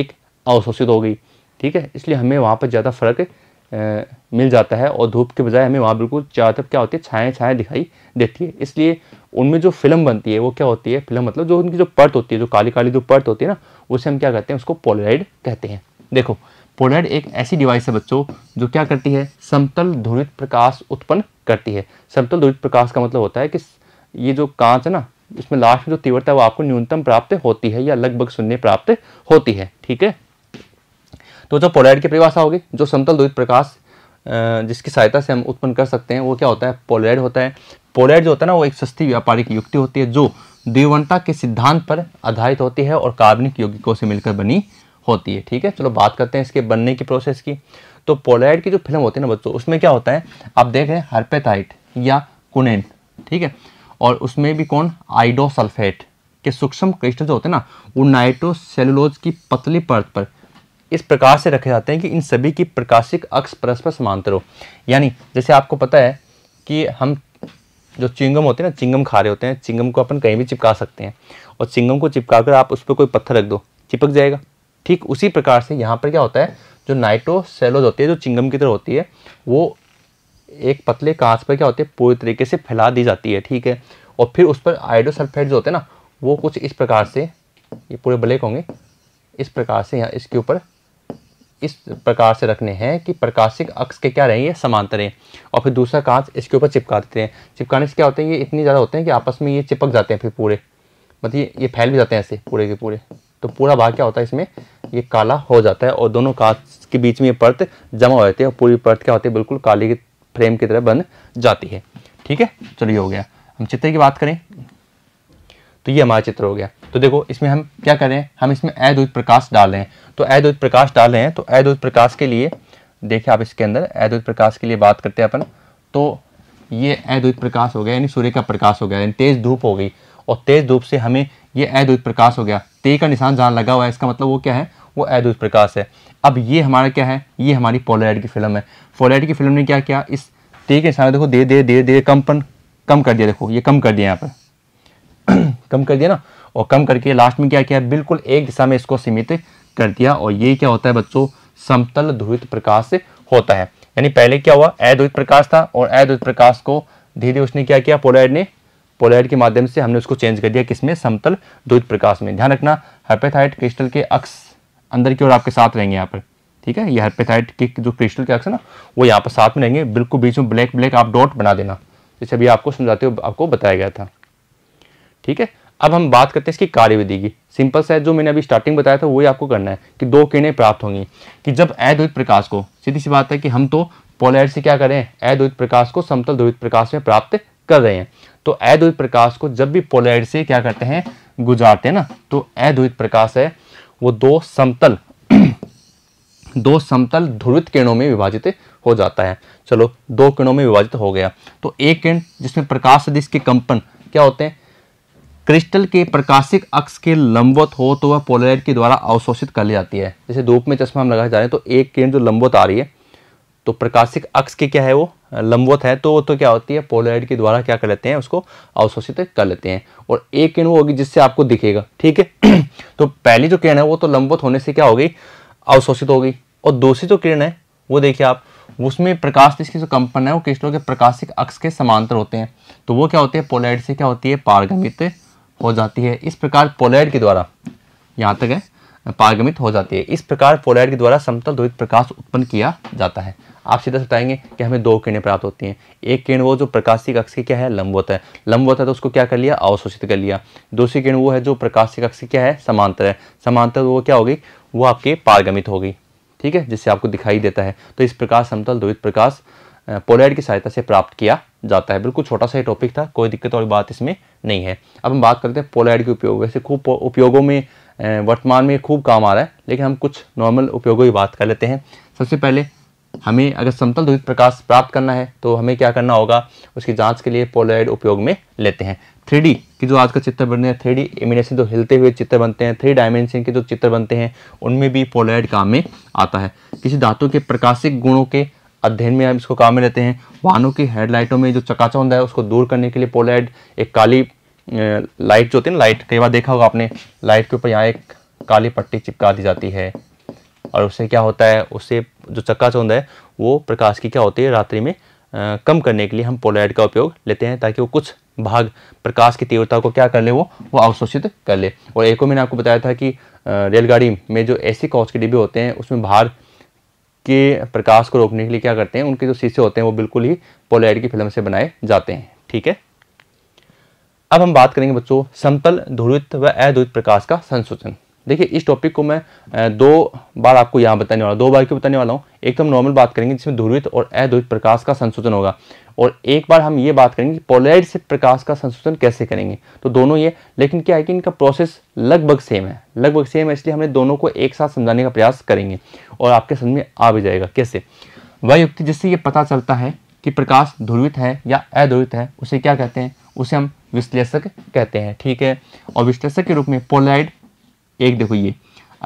एक अवशोषित हो गई ठीक है इसलिए हमें वहाँ पर ज़्यादा फ़र्क मिल जाता है और धूप के बजाय हमें वहाँ बिल्कुल ज़्यादातर क्या होती है छाएँ छाएँ दिखाई देती है इसलिए उनमें जो फिल्म बनती है वो क्या होती है फिल्म मतलब जो उनकी जो पर्त होती है जो काली काली जो पर्त होती है ना उसे हम क्या कहते हैं उसको पोलराइड कहते हैं देखो पोलराइड एक ऐसी डिवाइस है बच्चों जो क्या करती है समतल ध्वनित प्रकाश उत्पन्न करती है समतल ध्वनित प्रकाश का मतलब होता है कि ये जो कांच है ना इसमें लास्ट में जो तीव्रता है वो आपको न्यूनतम प्राप्त होती है या लगभग शून्य प्राप्त होती है ठीक है तो जो पोलाइड की परिभाषा होगी जो समतल द्वित प्रकाश जिसकी सहायता से हम उत्पन्न कर सकते हैं वो क्या होता है पोलाइड होता है पोलाइड जो होता है ना वो एक सस्ती व्यापारिक युक्ति होती है जो द्विवंता के सिद्धांत पर आधारित होती है और कार्बनिक यौगिकों से मिलकर बनी होती है ठीक है चलो बात करते हैं इसके बनने की प्रोसेस की तो पोलाइड की जो फिल्म होती है ना बच्चों उसमें क्या होता है आप देख रहे हैं हर्पेथाइट या कुनेन ठीक है और उसमें भी कौन आइडोसल्फेट के सूक्ष्म क्रिस्टल जो होते हैं ना वो नाइट्रोसेलुलोज की पतली परत पर इस प्रकार से रखे जाते हैं कि इन सभी की प्रकाशिक अक्ष परस्पर समांतर हो यानी जैसे आपको पता है कि हम जो चिंगम होते हैं ना चिंगम खा रहे होते हैं चिंगम को अपन कहीं भी चिपका सकते हैं और चिंगम को चिपका कर आप उस पर कोई पत्थर रख दो चिपक जाएगा ठीक उसी प्रकार से यहाँ पर क्या होता है जो सेलोज होती है जो चिंगम की तरह होती है वो एक पतले कांच पर क्या होते हैं पूरी तरीके से फैला दी जाती है ठीक है और फिर उस पर आइडोसल्फेट जो होते हैं ना वो कुछ इस प्रकार से ये पूरे ब्लैक होंगे इस प्रकार से यहाँ इसके ऊपर इस प्रकार से रखने हैं कि प्रकाशिक अक्ष के क्या रहेंगे समांतर हैं और फिर दूसरा कांच इसके ऊपर चिपका देते हैं चिपकाने से क्या होते हैं ये इतने ज़्यादा होते हैं कि आपस में ये चिपक जाते हैं फिर पूरे मतलब ये ये फैल भी जाते हैं ऐसे पूरे के पूरे तो पूरा भाग क्या होता है इसमें ये काला हो जाता है और दोनों कांच के बीच में ये परत जमा हो जाती है और पूरी परत क्या होती है बिल्कुल काली की फ्रेम की तरह बन जाती है ठीक है चलिए हो गया हम चित्र की बात करें तो ये हमारा चित्र हो गया तो देखो इसमें हम क्या करें हम इसमें अद्वित प्रकाश डाल हैं तो अद्वित प्रकाश रहे हैं तो अद्वैत प्रकाश के लिए देखिए आप इसके अंदर अद्वित प्रकाश के लिए बात करते हैं अपन तो ये अद्वित प्रकाश हो गया यानी सूर्य का प्रकाश हो गया यानी तेज़ धूप हो गई और तेज़ धूप से हमें ये अद्वित प्रकाश हो गया ते का निशान जहाँ लगा हुआ है इसका मतलब वो क्या है वो अद्वित प्रकाश है अब ये हमारा क्या है ये हमारी पोलाइड की फिल्म है पोलाइड की फिल्म ने क्या किया इस ते के निशान देखो धीरे धीरे धीरे धीरे कम कम कर दिया देखो ये कम कर दिया यहाँ पर <clears throat> कम कर दिया ना और कम करके लास्ट में क्या किया बिल्कुल एक दिशा में इसको सीमित कर दिया और ये क्या होता है बच्चों समतल ध्रुवित प्रकाश होता है यानी पहले क्या हुआ अद्वित प्रकाश था और अद्वित प्रकाश को धीरे उसने क्या किया पोलाइड ने पोलाइड के माध्यम से हमने उसको चेंज कर दिया किसमें समतल ध्वित प्रकाश में ध्यान रखना हेपेथाइट क्रिस्टल के अक्स अंदर की ओर आपके साथ रहेंगे यहाँ पर ठीक है ये हेपेथाइट के जो क्रिस्टल के अक्स है ना वो यहाँ पर साथ में रहेंगे बिल्कुल बीच में ब्लैक ब्लैक आप डॉट बना देना जैसे अभी आपको समझाते हुए आपको बताया गया था ठीक है अब हम बात करते हैं इसकी कार्यविधि की सिंपल सा जो मैंने अभी स्टार्टिंग बताया था वही आपको करना है कि दो किरणें प्राप्त होंगी कि जब अद्वैत प्रकाश को सीधी सी बात है कि हम तो पोलैर से क्या करें अद्वैत प्रकाश को समतल द्वैत प्रकाश में प्राप्त कर रहे हैं तो अद्वैत प्रकाश को जब भी पोलैर से क्या करते हैं गुजारते हैं ना तो अद्वैत प्रकाश है वो दो समतल <clears throat> दो समतल ध्रुवित किरणों में विभाजित हो जाता है चलो दो किरणों में विभाजित हो गया तो एक किरण जिसमें प्रकाश सदिश के कंपन क्या होते हैं क्रिस्टल के प्रकाशिक अक्ष के लंबवत हो तो वह पोलराइट के द्वारा अवशोषित कर ली जाती है जैसे धूप में चश्मा हम लगा जा रहे हैं तो एक किरण जो लंबवत आ रही है तो प्रकाशिक अक्ष के क्या है वो लंबवत है तो वो तो क्या होती है पोलराइड के द्वारा क्या कर लेते हैं उसको अवशोषित कर लेते हैं और एक किरण वो होगी जिससे आपको दिखेगा ठीक है <clears throat> तो पहली जो किरण है वो तो लंबवत होने से क्या हो गई अवशोषित हो गई और दूसरी जो किरण है वो देखिए आप उसमें प्रकाश जिसकी जो कंपन है वो क्रिस्टल के प्रकाशिक अक्ष के समांतर होते हैं तो वो क्या होते हैं पोलाइड से क्या होती है पारगमित हो जाती है इस प्रकार पोलाइड के द्वारा यहाँ तक है पारगमित हो जाती है इस प्रकार पोलाइड के द्वारा समतल द्वित प्रकाश उत्पन्न किया जाता है आप सीधा बताएंगे कि हमें दो किरणें प्राप्त होती हैं एक किरण वो जो प्रकाशिक अक्ष की क्या है लंब होता है लंब होता है तो उसको क्या कर लिया अवशोषित कर लिया दूसरी किरण वो है जो प्रकाशिक अक्ष की क्या है समांतर है समांतर वो क्या हो गई वो आपके पारगमित हो गई ठीक है जिससे आपको दिखाई देता है तो इस प्रकार समतल द्वित प्रकाश पोलाइड की सहायता से प्राप्त किया जाता है बिल्कुल छोटा सा ही टॉपिक था कोई दिक्कत वाली बात इसमें नहीं है अब हम बात करते हैं पोलाइड के उपयोग वैसे खूब उपयोगों में वर्तमान में खूब काम आ रहा है लेकिन हम कुछ नॉर्मल उपयोगों की बात कर लेते हैं सबसे पहले हमें अगर समतल ध्वित प्रकाश प्राप्त करना है तो हमें क्या करना होगा उसकी जाँच के लिए पोलाइड उपयोग में लेते हैं थ्री की जो आजकल चित्र बन रहे हैं थ्री डी इमिनेशन जो हिलते हुए चित्र बनते हैं थ्री डायमेंशन के जो चित्र बनते हैं उनमें भी पोलाइड काम में आता है किसी धातु के प्रकाशिक गुणों के अध्ययन में हम इसको काम में लेते हैं वाहनों की हेडलाइटों में जो होता है उसको दूर करने के लिए पोलाइड एक काली लाइट जो होती है ना लाइट कई बार देखा होगा आपने लाइट के ऊपर यहाँ एक काली पट्टी चिपका दी जाती है और उससे क्या होता है उससे जो चौंध है वो प्रकाश की क्या होती है रात्रि में आ, कम करने के लिए हम पोलाइट का उपयोग लेते हैं ताकि वो कुछ भाग प्रकाश की तीव्रता को क्या कर ले वो वो अवशोषित कर ले और एक और मैंने आपको बताया था कि रेलगाड़ी में जो ऐसी कोच के डिब्बे होते हैं उसमें बाहर के प्रकाश को रोकने के लिए क्या करते हैं उनके जो शीशे होते हैं वो बिल्कुल ही पोलाइड की फिल्म से बनाए जाते हैं ठीक है अब हम बात करेंगे बच्चों समतल ध्रुवित व अध्रुवित प्रकाश का संशोधन देखिए इस टॉपिक को मैं दो बार आपको यहाँ बताने वाला दो बार क्यों बताने वाला हूँ एक तो हम नॉर्मल बात करेंगे जिसमें ध्रुवित और अध्रुवित प्रकाश का संशोधन होगा और एक बार हम ये बात करेंगे पोलराइड से प्रकाश का संशोधन कैसे करेंगे तो दोनों ये लेकिन क्या है कि इनका प्रोसेस लगभग सेम है लगभग सेम है इसलिए हमने दोनों को एक साथ समझाने का प्रयास करेंगे और आपके समझ में आ भी जाएगा कैसे वह युक्ति जिससे ये पता चलता है कि प्रकाश ध्रुवित है या अध्रुवित है उसे क्या कहते हैं उसे हम विश्लेषक कहते हैं ठीक है और विश्लेषक के रूप में पोलाइड एक देखो ये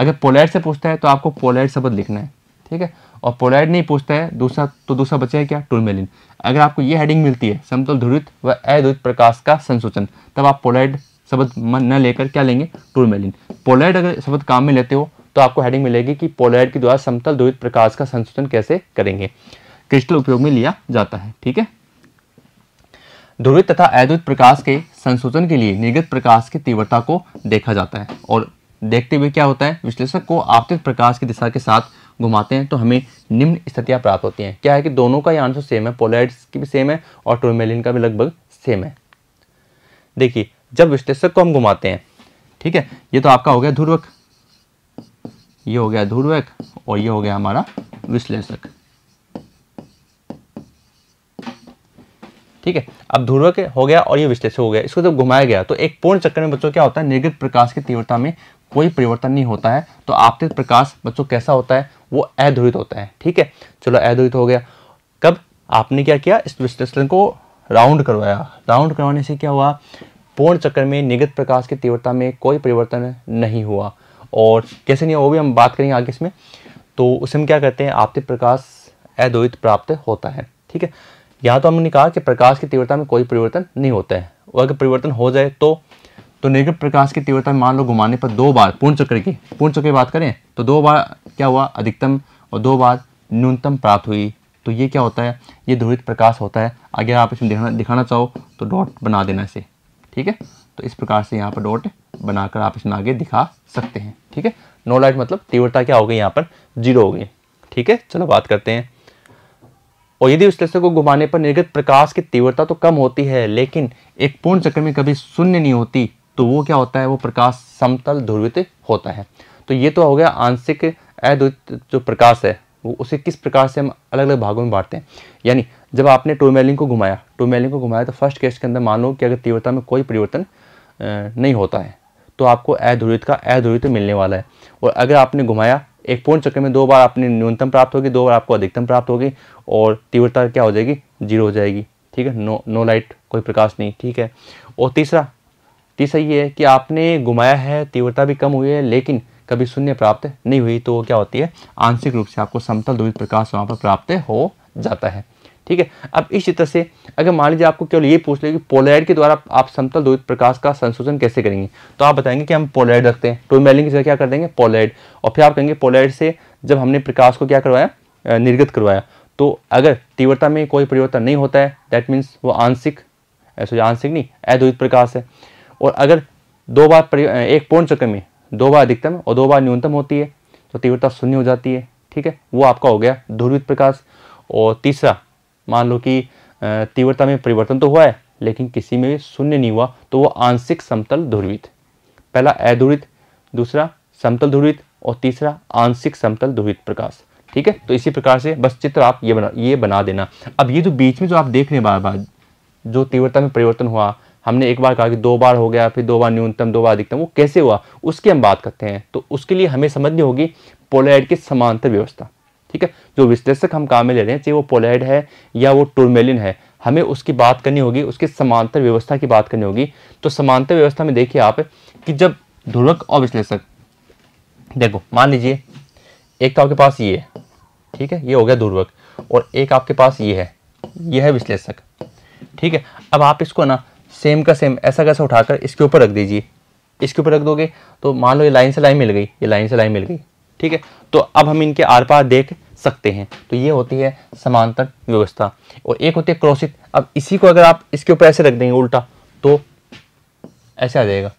अगर पोलाइड से पूछता है तो आपको पोलाइड शब्द लिखना है ठीक है और पोलाइड नहीं पूछता है दूसरा तो दूसरा बचा है क्या टूरमेलिन अगर आपको ये हेडिंग मिलती है समतल ध्रुवित व अध्रुवित प्रकाश का संसोचन तब आप पोलाइड शब्द न लेकर क्या लेंगे टूरमेलिन पोलाइड अगर शब्द काम में लेते हो तो आपको हेडिंग मिलेगी कि पोलाइड के द्वारा समतल ध्रुवित प्रकाश का संसूचन कैसे करेंगे क्रिस्टल उपयोग में लिया जाता है ठीक है ध्रुवित तथा अद्वित प्रकाश के संशोधन के लिए निर्गत प्रकाश की तीव्रता को देखा जाता है और देखते हुए क्या होता है विश्लेषक को आपतित प्रकाश की दिशा के साथ घुमाते हैं तो हमें निम्न स्थितियाँ प्राप्त होती हैं क्या है कि दोनों का ये आंसर सेम है पोलाइड्स की भी सेम है और टोमेलिन का भी लगभग सेम है देखिए जब विश्लेषक को हम घुमाते हैं ठीक है ये तो आपका हो गया ध्रुवक ये हो गया ध्रुवक और ये हो गया हमारा विश्लेषक ठीक है अब ध्रुवक हो गया और ये विश्लेषक हो गया इसको जब घुमाया गया तो एक पूर्ण चक्कर में बच्चों क्या होता है निर्गत प्रकाश की तीव्रता में कोई परिवर्तन नहीं होता है तो आपतित प्रकाश बच्चों कैसा होता है वो अधुरित होता है ठीक है चलो अधुरित हो गया कब आपने क्या किया इस विश्लेषण को राउंड करवाया राउंड करवाने से क्या हुआ पूर्ण चक्र में निगत प्रकाश की तीव्रता में कोई परिवर्तन नहीं हुआ और कैसे नहीं वो भी हम बात करेंगे आगे इसमें तो उसमें क्या करते हैं आपतित प्रकाश अद्वैत प्राप्त होता है ठीक है यहाँ तो हमने कहा कि प्रकाश की तीव्रता में कोई परिवर्तन नहीं होता है और अगर परिवर्तन हो जाए तो तो निर्गत प्रकाश की तीव्रता मान लो घुमाने पर दो बार पूर्ण चक्र की पूर्ण चक्र की बात करें तो दो बार क्या हुआ अधिकतम और दो बार न्यूनतम प्राप्त हुई तो ये क्या होता है ये ध्रुवित प्रकाश होता है अगर आप इसमें दिखाना दिखाना चाहो तो डॉट बना देना इसे ठीक है तो इस प्रकार से यहाँ पर डॉट बनाकर आप इसमें आगे दिखा सकते हैं ठीक है नो लाइट मतलब तीव्रता क्या हो गई यहाँ पर जीरो हो गई ठीक है चलो बात करते हैं और यदि उस तस्वीर को घुमाने पर निर्गत प्रकाश की तीव्रता तो कम होती है लेकिन एक पूर्ण चक्र में कभी शून्य नहीं होती तो वो क्या होता है वो प्रकाश समतल ध्रुवित होता है तो ये तो हो गया आंशिक अद्वित जो प्रकाश है वो उसे किस प्रकार से हम अलग अलग भागों में बांटते हैं यानी जब आपने टोमेलिंग को घुमाया टोमेलिंग को घुमाया तो फर्स्ट केस के अंदर मान लो कि अगर तीव्रता में कोई परिवर्तन नहीं होता है तो आपको अध्रुवित का अध्रुवित मिलने वाला है और अगर आपने घुमाया एक पूर्ण चक्र में दो बार आपने न्यूनतम प्राप्त होगी दो बार आपको अधिकतम प्राप्त होगी और तीव्रता क्या हो जाएगी जीरो हो जाएगी ठीक है नो नो लाइट कोई प्रकाश नहीं ठीक है और तीसरा तीसरा ये है कि आपने घुमाया है तीव्रता भी कम हुई है लेकिन कभी शून्य प्राप्त नहीं हुई तो वो क्या होती है आंशिक रूप से आपको समतल ध्रुवित प्रकाश वहाँ पर प्राप्त हो जाता है ठीक है अब इस चित्र से अगर मान लीजिए आपको केवल ये पूछ लें कि पोलाइड के द्वारा आप समतल द्वित प्रकाश का संशोधन कैसे करेंगे तो आप बताएंगे कि हम पोलाइड रखते हैं टू मेलिंग की जगह क्या कर देंगे पोलाइड और फिर आप कहेंगे पोलाइड से जब हमने प्रकाश को क्या करवाया निर्गत करवाया तो अगर तीव्रता में कोई परिवर्तन नहीं होता है दैट मीन्स वो आंशिक ऐसा आंशिक नहीं अद्वैत प्रकाश है और अगर दो बार एक पूर्ण चक्र में दो बार अधिकतम और दो बार न्यूनतम होती है तो तीव्रता शून्य हो जाती है ठीक है वो आपका हो गया ध्रुवित प्रकाश और तीसरा मान लो कि तीव्रता में परिवर्तन तो हुआ है लेकिन किसी में भी शून्य नहीं हुआ तो वो आंशिक समतल ध्रुवित पहला अध्रुवित दूसरा समतल ध्रुवित और तीसरा आंशिक समतल ध्रुवित प्रकाश ठीक है तो इसी प्रकार से बस चित्र आप ये बना ये बना देना अब ये जो बीच में जो आप देख रहे हैं बार बार जो तीव्रता में परिवर्तन हुआ हमने एक बार कहा कि दो बार हो गया फिर दो बार न्यूनतम दो बार अधिकतम वो कैसे हुआ उसकी हम बात करते हैं तो उसके लिए हमें समझनी होगी पोलाइड की समांतर व्यवस्था ठीक है जो विश्लेषक हम काम में ले रहे हैं चाहे वो पोलाइड है या वो टूर्मेलिन है हमें उसकी बात करनी होगी उसकी समांतर व्यवस्था की बात करनी होगी तो समांतर व्यवस्था में देखिए आप कि जब ध्रुवक और विश्लेषक देखो मान लीजिए एक तो आपके पास ये है ठीक है ये हो गया ध्रुवक और एक आपके पास ये है ये है विश्लेषक ठीक है अब आप इसको ना सेम का सेम ऐसा कैसा उठाकर इसके ऊपर रख दीजिए इसके ऊपर रख दोगे तो मान लो ये लाइन से लाइन मिल गई ये लाइन से लाइन मिल गई ठीक है तो अब हम इनके आर पार देख सकते हैं तो ये होती है समांतर व्यवस्था और एक होती है क्रोसित अब इसी को अगर आप इसके ऊपर ऐसे रख देंगे उल्टा तो ऐसे आ जाएगा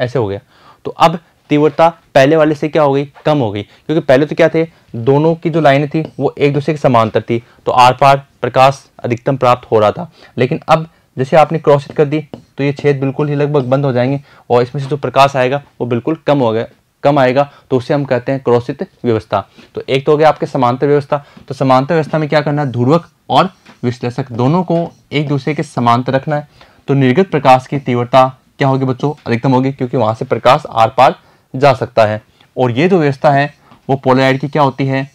ऐसे हो गया तो अब तीव्रता पहले वाले से क्या हो गई कम हो गई क्योंकि पहले तो क्या थे दोनों की जो लाइनें थी वो एक दूसरे के समांतर थी तो आर पार प्रकाश अधिकतम प्राप्त हो रहा था लेकिन अब जैसे आपने क्रॉसिट कर दी तो ये छेद बिल्कुल ही लगभग बंद हो जाएंगे और इसमें से जो प्रकाश आएगा वो बिल्कुल कम हो गया कम आएगा तो उसे हम कहते हैं क्रोशित व्यवस्था तो एक तो हो गया आपके समांतर व्यवस्था तो समांतर व्यवस्था में क्या करना है ध्रुवक और विश्लेषक दोनों को एक दूसरे के समांतर रखना है तो निर्गत प्रकाश की तीव्रता क्या होगी बच्चों अधिकतम होगी क्योंकि वहां से प्रकाश आर पार जा सकता है और ये जो व्यवस्था है वो पोलाइड की क्या होती है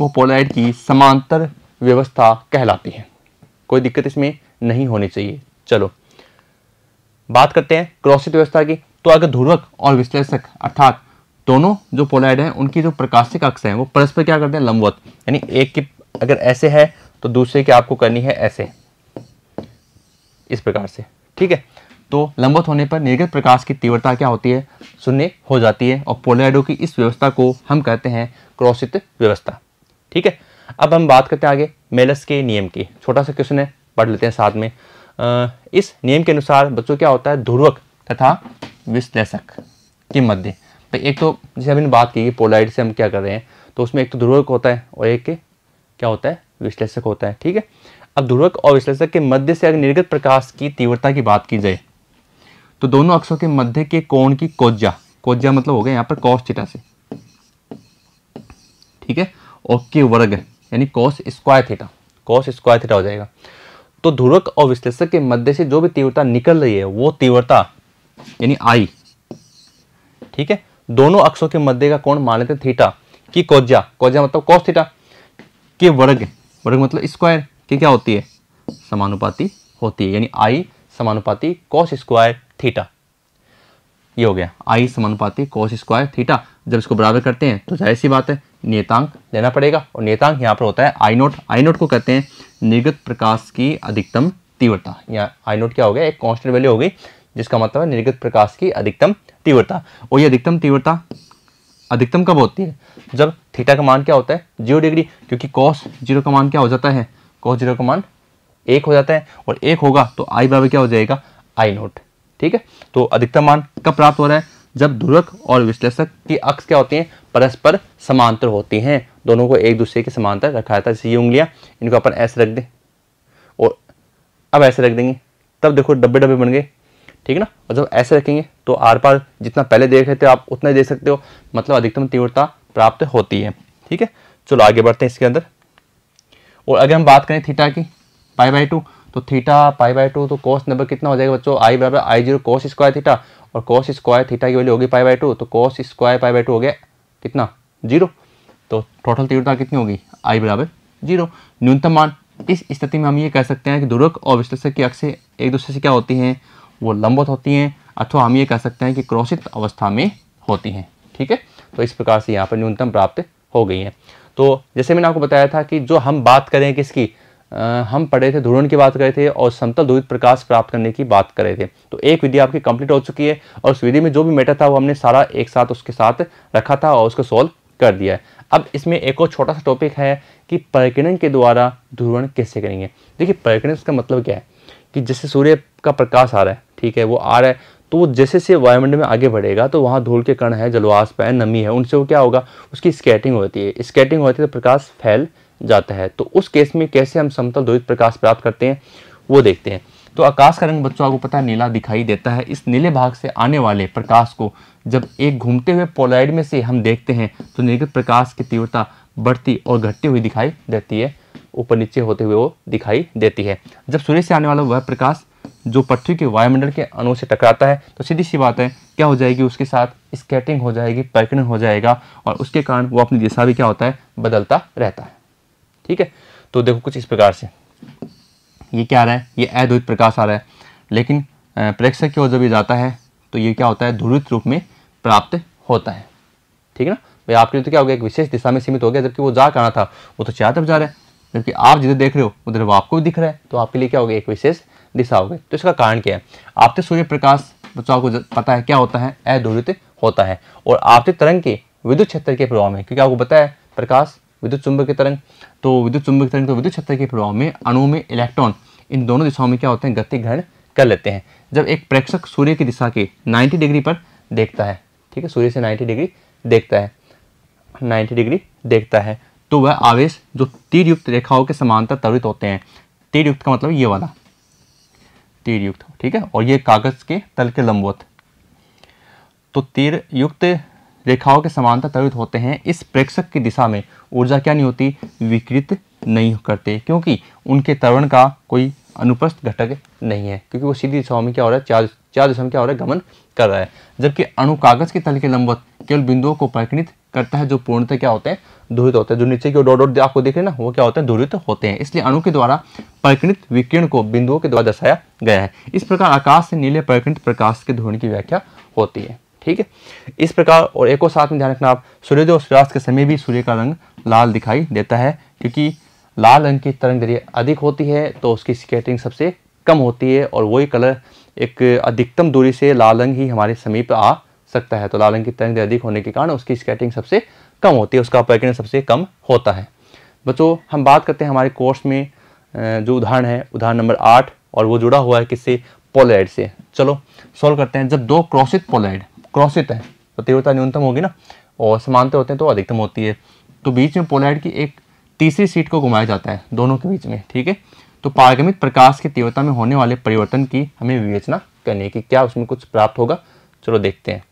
वो पोलाइड की समांतर व्यवस्था कहलाती है कोई दिक्कत इसमें नहीं होनी चाहिए चलो बात करते हैं क्रोशित व्यवस्था की तो अगर ध्रुवक और विश्लेषक अर्थात दोनों जो पोलाइड हैं उनकी जो प्रकाशिक अक्ष हैं वो परस्पर क्या करते हैं लंबवत यानी एक की अगर ऐसे है तो दूसरे की आपको करनी है ऐसे इस प्रकार से ठीक है तो लंबत होने पर निर्गत प्रकाश की तीव्रता क्या होती है शून्य हो जाती है और पोलराइडो की इस व्यवस्था को हम कहते हैं क्रोसित व्यवस्था ठीक है अब हम बात करते हैं आगे मेलस के नियम की छोटा सा क्वेश्चन है पढ़ लेते हैं साथ में आ, इस नियम के अनुसार बच्चों क्या होता है ध्रुवक तथा विश्लेषक के मध्य तो एक तो जैसे अभी बात की पोलाइड से हम क्या कर रहे हैं तो उसमें एक तो ध्रुवक होता है और एक क्या होता है विश्लेषक होता है ठीक है अब ध्रुवक और विश्लेषक के मध्य से अगर निर्गत प्रकाश की तीव्रता की बात की जाए तो दोनों अक्षों के मध्य के कोण की कोज्जा कोज्जा मतलब हो गया यहाँ पर कॉस चिटा से ठीक है और के वर्ग यानी cos square theta cos square theta हो जाएगा तो ध्रुवक और विश्लेषक के मध्य से जो भी तीव्रता निकल रही है वो तीव्रता यानी आई ठीक है दोनों अक्षों के मध्य का कोण मान लेते थीटा की कोज्जा कोज्जा मतलब कॉस थीटा के वर्ग वर्ग मतलब स्क्वायर की क्या होती है समानुपाती होती है यानी आई समानुपाती कॉस स्क्वायर थीटा ये हो गया आई समानुपाती कोस स्क्वायर थीटा जब इसको बराबर करते हैं तो जाहिर सी बात है नियतांक लेना पड़ेगा और नियतांक यहाँ पर होता है आई नोट आई नोट को कहते हैं निर्गत प्रकाश की अधिकतम तीव्रता या आई नोट क्या हो गया एक कॉन्स्टेंट वैल्यू हो गई जिसका मतलब है निर्गत प्रकाश की अधिकतम तीव्रता और ये अधिकतम तीव्रता अधिकतम कब होती है जब थीटा का मान क्या होता है जीरो डिग्री क्योंकि कॉस जीरो का मान क्या हो जाता है कॉस जीरो का मान एक हो जाता है और एक होगा तो आई बराबर क्या हो जाएगा आई नोट ठीक है तो अधिकतम मान कब प्राप्त हो रहा है जब ध्रुवक और विश्लेषक की अक्ष क्या होती हैं परस्पर समांतर होती हैं दोनों को एक दूसरे के समांतर रखा जाता है जैसे ये इनको अपन ऐसे रख दें और अब ऐसे रख देंगे तब देखो डब्बे डब्बे बन गए ठीक है ना और जब ऐसे रखेंगे तो आर पार जितना पहले देख रहे थे आप उतना ही देख सकते हो मतलब अधिकतम तीव्रता प्राप्त होती है ठीक है चलो आगे बढ़ते हैं इसके अंदर और अगर हम बात करें थीटा की पाई बाई टू तो थीटा पाई बाई टू तो कॉस नंबर कितना हो जाएगा बच्चों आई बराबर आई जीरो कॉस स्क्वायर थीटा और कॉस स्क्वायर थीटा की वैल्यू होगी पाई बाई टू तो cos square pi by two हो गया कितना जीरो तो टोटल तीव्रता कितनी होगी आई बराबर जीरो न्यूनतम मान इस स्थिति में हम ये कह सकते हैं कि दुर्ग और विश्लेषक की अक्सें एक दूसरे से क्या होती हैं वो लंबवत होती हैं अथवा हम ये कह सकते हैं कि क्रोशित अवस्था में होती हैं ठीक है तो इस प्रकार से यहाँ पर न्यूनतम प्राप्त हो गई है तो जैसे मैंने आपको बताया था कि जो हम बात करें किसकी हम पढ़े थे ध्रुवन की बात करे थे और समतल दूरित प्रकाश प्राप्त करने की बात करे थे तो एक विधि आपकी कंप्लीट हो चुकी है और उस विधि में जो भी मैटर था वो हमने सारा एक साथ उसके साथ रखा था और उसको सॉल्व कर दिया है अब इसमें एक और छोटा सा टॉपिक है कि प्रकिरण के द्वारा ध्रुवण कैसे करेंगे देखिए प्रकिरण इसका मतलब क्या है कि जैसे सूर्य का प्रकाश आ रहा है ठीक है वो आ रहा है तो वो जैसे जैसे वायुमंडल में आगे बढ़ेगा तो वहाँ धूल के कण है जलवाष्प है नमी है उनसे वो क्या होगा उसकी स्केटिंग होती है स्केटिंग होती है तो प्रकाश फैल जाता है तो उस केस में कैसे हम समतल द्वित प्रकाश प्राप्त करते हैं वो देखते हैं तो आकाश का रंग बच्चों आपको पता है नीला दिखाई देता है इस नीले भाग से आने वाले प्रकाश को जब एक घूमते हुए पोलाइड में से हम देखते हैं तो निर्गत प्रकाश की तीव्रता बढ़ती और घटती हुई दिखाई देती है ऊपर नीचे होते हुए वो दिखाई देती है जब सूर्य से आने वाला वह प्रकाश जो पृथ्वी के वायुमंडल के अणु से टकराता है तो सीधी सी बात है क्या हो जाएगी उसके साथ स्केटिंग हो जाएगी पैकिंग हो जाएगा और उसके कारण वो अपनी दिशा भी क्या होता है बदलता रहता है ठीक है तो देखो कुछ इस प्रकार से ये क्या आ रहा है ये अद्वित प्रकाश आ रहा है लेकिन प्रेक्षक की ओर जब ये जाता है तो ये क्या होता है ध्रुवित रूप में प्राप्त होता है ठीक है ना भाई आपके लिए तो क्या हो गया एक विशेष दिशा में सीमित हो गया जबकि वो जा करना था वो तो चार तरफ जा रहा है जबकि आप जिधर देख रहे हो उधर वो आपको भी दिख रहा है तो आपके लिए क्या हो गया एक विशेष दिशा हो गई तो इसका कारण क्या है आपते सूर्य प्रकाश बच्चों को पता है क्या होता है अदूरित होता है और आपते तरंग के विद्युत क्षेत्र के प्रभाव में क्योंकि आपको बताया प्रकाश विद्युत चुंबक की तरंग तो विद्युत चुंबक तरंग तो विद्युत क्षेत्र के प्रभाव में अणु में इलेक्ट्रॉन इन दोनों दिशाओं में क्या होते हैं गति ग्रहण कर लेते हैं जब एक प्रेक्षक सूर्य की दिशा के 90 डिग्री पर देखता है ठीक है सूर्य से 90 डिग्री देखता है 90 डिग्री देखता है तो वह आवेश जो तीरयुक्त रेखाओं के समांतर तरित होते हैं तीरयुक्त का मतलब ये वाला तीरयुक्त ठीक है और ये कागज के तल के लंबवत तो तीरयुक्त रेखाओं के समानता तरित होते हैं इस प्रेक्षक की दिशा में ऊर्जा क्या नहीं होती विकृत नहीं करते क्योंकि उनके तरण का कोई अनुप्रस्थ घटक नहीं है क्योंकि वो सीधी दिशाओं में क्या हो रहा है चार चार दिशा में क्या हो रहा है गमन कर रहा है जबकि अणु कागज के तल के लंबवत केवल बिंदुओं को परिकणित करता है जो पूर्णतः क्या होते हैं धुरित होते हैं जो नीचे की ओर डॉट आपको देख रहे ना वो क्या होते हैं धुरित होते हैं इसलिए अणु के द्वारा परिकणित विकिरण को बिंदुओं के द्वारा दर्शाया गया है इस प्रकार आकाश से नीले परिकणित प्रकाश के धोरण की व्याख्या होती है ठीक है इस प्रकार और एक और साथ में ध्यान रखना आप सूर्योदय और सूर्यास्त के समय भी सूर्य का रंग लाल दिखाई देता है क्योंकि लाल रंग की तरंग दरिया अधिक होती है तो उसकी स्केटिंग सबसे कम होती है और वही कलर एक अधिकतम दूरी से लाल रंग ही हमारे समीप आ सकता है तो लाल रंग की तरंग अधिक होने के कारण उसकी स्केटिंग सबसे कम होती है उसका प्रकरण सबसे कम होता है बच्चों हम बात करते हैं हमारे कोर्स में जो उदाहरण है उदाहरण नंबर आठ और वो जुड़ा हुआ है किससे पोलाइड से चलो सॉल्व करते हैं जब दो क्रॉसित पोलाइड क्रोसित है तो तीव्रता न्यूनतम होगी ना और समानते होते हैं तो अधिकतम होती है तो बीच में पोलाइड की एक तीसरी सीट को घुमाया जाता है दोनों के बीच में ठीक है तो पारगमित प्रकाश की तीव्रता में होने वाले परिवर्तन की हमें विवेचना करनी है कि क्या उसमें कुछ प्राप्त होगा चलो देखते हैं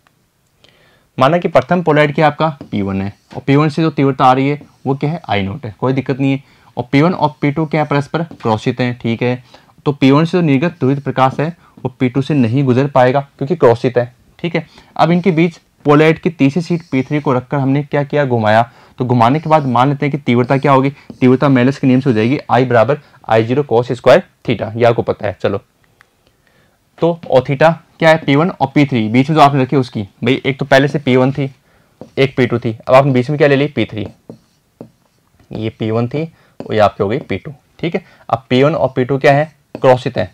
माना कि प्रथम पोलाइड की आपका P1 है और P1 से जो तीव्रता आ रही है वो क्या है आई नोट है कोई दिक्कत नहीं है और P1 और P2 क्या है परस्पर क्रोशित हैं ठीक है तो P1 से जो निर्गत ध्रुवित प्रकाश है वो P2 से नहीं गुजर पाएगा क्योंकि क्रोशित है ठीक है अब इनके बीच पोलाइट की तीसरी सीट पी को रखकर हमने क्या किया घुमाया तो घुमाने के बाद मान लेते हैं कि तीव्रता क्या होगी तीव्रता मेलस के नियम से हो जाएगी आई बराबर आई जीरो कॉस स्क्वायर थीटा यह आपको पता है चलो तो और थीटा क्या है पी वन और पी थ्री बीच में जो आपने रखी उसकी भाई एक तो पहले से पी वन थी एक पी टू थी अब आपने बीच में क्या ले ली पी थ्री ये पी वन थी और ये आपकी हो गई पी टू ठीक है अब पी वन और पी टू क्या है क्रॉसित है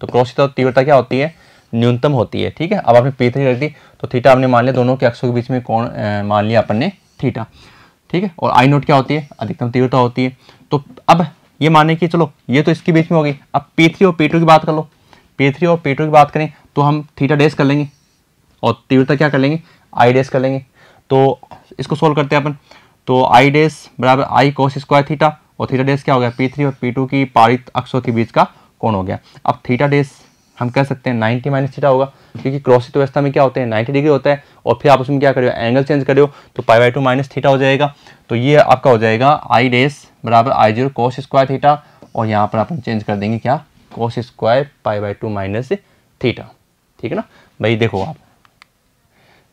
तो क्रॉसित तो और तो तीव्रता क्या होती है न्यूनतम होती है ठीक है अब आपने पी थ्री रख दी तो थीटा आपने मान लिया दोनों के अक्षों के बीच में कौन मान लिया अपन ने थीटा ठीक है और आई नोट क्या होती है अधिकतम तीव्रता होती है तो अब ये माने कि चलो ये तो इसके बीच में होगी अब पी थ्री और पी टू की बात कर लो पी थ्री और पी टू की बात करें तो हम थीटा डेस कर लेंगे और तीव्रता क्या कर लेंगे आई डेस कर लेंगे तो इसको सोल्व करते हैं अपन तो आई डेस बराबर आई कोस स्क्वायर थीटा और थीटा डेस क्या हो गया पी थ्री और पी टू की पारित अक्षों के बीच का कौन हो गया अब थीटा डेस हम कह सकते हैं नाइन्टी माइनस थीटा होगा क्योंकि क्रॉसित तो व्यवस्था में क्या होते हैं नाइन्टी डिग्री होता है और फिर आप उसमें क्या करो एंगल चेंज करो तो pi by two minus theta हो जाएगा तो ये आपका हो जाएगा आई डेस बराबर आई जीरो कॉस स्क्वायर थीटा और यहाँ पर आप चेंज कर देंगे क्या cos square pi by two minus theta ठीक है ना भाई देखो आप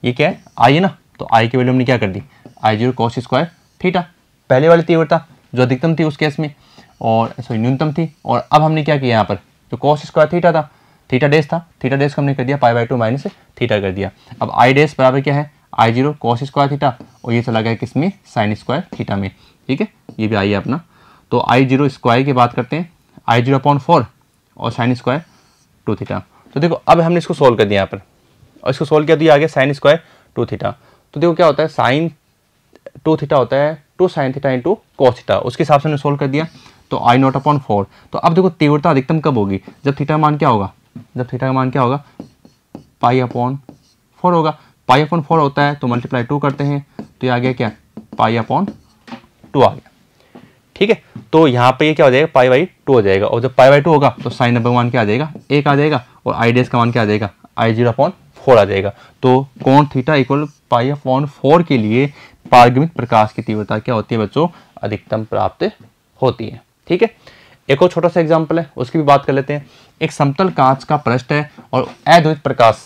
ये क्या है आई है ना तो आई की वैल्यू हमने क्या कर दी I zero cos square theta पहले वाली तीव्रता जो अधिकतम थी उस केस में और सॉरी न्यूनतम थी और अब हमने क्या किया यहाँ पर जो कॉस स्क्वायर थीटा था थीटा डेस था थीटा डेस को हमने कर दिया pi by two minus theta कर दिया अब आई डेस बराबर क्या है I zero cos square theta और ये चला गया किसमें साइन स्क्वायर थीटा में ठीक है ये भी आई है अपना तो आई जीरो स्क्वायर की बात करते हैं आई जीरो अपॉन फोर और साइन स्क्वायर टू थीटा तो देखो अब हमने इसको सोल्व कर दिया यहाँ पर और इसको सोल्व किया तो ये आ गया साइन स्क्वायर टू थीटा तो देखो क्या होता है साइन टू थीटा होता है two sine theta into cos theta उसके हिसाब से हमने सोल्व कर दिया तो आई नॉट अपॉन फोर तो अब देखो तीव्रता अधिकतम कब होगी जब थीटा मान क्या होगा जब थीटा का मान क्या होगा पाई अपॉन फोर होगा पाई अपॉन फोर होता है तो मल्टीप्लाई टू करते हैं तो ये आ गया क्या पाई अपॉन टू आ गया ठीक है तो यहाँ पे ये क्या हो जाएगा पाई बाई टू हो जाएगा और जब पाई बाई टू होगा तो साइन नंबर वन क्या आ जाएगा एक आ जाएगा और आई डी का मान क्या आ जाएगा आई जीरो अपॉन फोर आ जाएगा तो कौन theta equal pi upon four के लिए पारगमित प्रकाश की तीव्रता क्या होती है बच्चों अधिकतम प्राप्त होती है ठीक है एक और छोटा सा एग्जाम्पल है उसकी भी बात कर लेते हैं एक समतल कांच का पृष्ठ है और अद्वित प्रकाश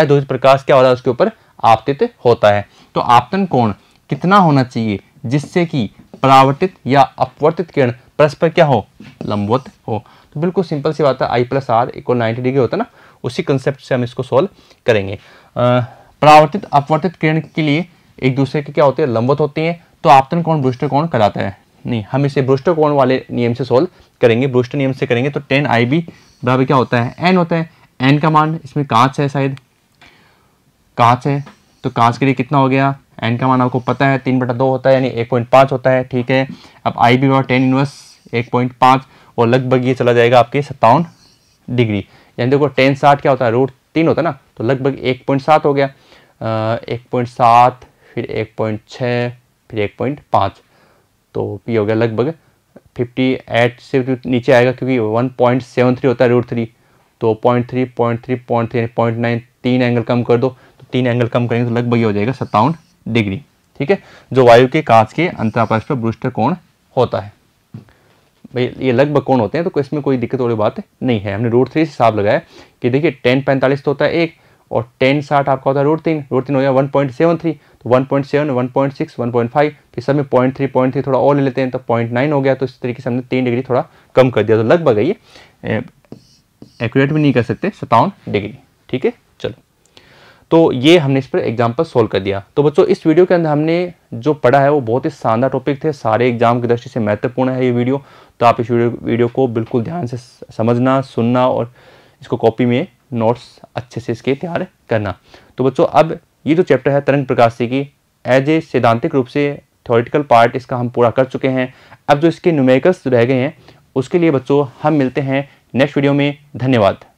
अद्वित प्रकाश क्या होता है उसके ऊपर आपतित होता है तो आपतन कोण कितना होना चाहिए जिससे कि परावर्तित या अपवर्तित किरण परस्पर क्या हो लंबवत हो तो बिल्कुल सिंपल सी बात है i plus r equal ninety degree होता है ना उसी कंसेप्ट से हम इसको सॉल्व करेंगे परावर्तित अपवर्तित किरण के लिए एक दूसरे के क्या होते हैं लंबवत होती हैं तो आपतन कोण ब्रुष्टर कोण कराता है नहीं हम इसे ब्रुष्टर कोण वाले नियम से सोल्व करेंगे ब्रुष्ट नियम से करेंगे तो टेन आई बी बराबर क्या होता है एन होता है एन का मान इसमें कांच है शायद कांच है तो कांच के लिए कितना हो गया एन का मान आपको पता है तीन बटा दो होता है यानी एक पॉइंट पाँच होता है ठीक है अब आई बी टेन इनवर्स एक पॉइंट पाँच और लगभग ये चला जाएगा आपके सत्तावन डिग्री यानी देखो टेन साठ क्या होता है रूट तीन होता है ना तो लगभग एक पॉइंट सात हो गया एक पॉइंट सात फिर एक पॉइंट छः फिर एक पॉइंट पाँच तो ये हो गया लगभग फिफ्टी एट से तो नीचे आएगा क्योंकि वन पॉइंट सेवन थ्री होता है रूट थ्री तो point three point three point three point nine तीन एंगल कम कर दो तो तीन एंगल कम करेंगे तो लगभग ये हो जाएगा सत्तावन डिग्री ठीक है जो वायु के कांच के अंतरापक्ष पर ब्रूस्टर कोण होता है भाई ये लगभग कोण होते हैं तो इसमें कोई दिक्कत वाली बात नहीं है हमने रूट थ्री से हिसाब लगाया कि देखिए टेन पैंतालीस तो होता है एक और टेन साठ आपका होता है रूट तीन रूट तीन हो गया वन पॉइंट सेवन थ्री 1.7, 1.6, 1.5 इस सब में पॉइंट थ्री पॉइंट थ्री थोड़ा और ले लेते हैं तो पॉइंट नाइन हो गया तो इस तरीके से हमने तीन डिग्री थोड़ा कम कर दिया तो लगभग ये एक्यूरेट भी नहीं कर सकते सतावन डिग्री ठीक है चलो तो ये हमने इस पर एग्जाम्पल सोल्व कर दिया तो बच्चों इस वीडियो के अंदर हमने जो पढ़ा है वो बहुत ही शानदार टॉपिक थे सारे एग्जाम की दृष्टि से महत्वपूर्ण है ये वीडियो तो आप इस वीडियो वीडियो को बिल्कुल ध्यान से समझना सुनना और इसको कॉपी में नोट्स अच्छे से इसके तैयार करना तो बच्चों अब ये जो चैप्टर है तरंग प्रकाश की एज ए सैद्धांतिक रूप से थोरिटिकल पार्ट इसका हम पूरा कर चुके हैं अब जो इसके न्यूमेरिकल्स रह गए हैं उसके लिए बच्चों हम मिलते हैं नेक्स्ट वीडियो में धन्यवाद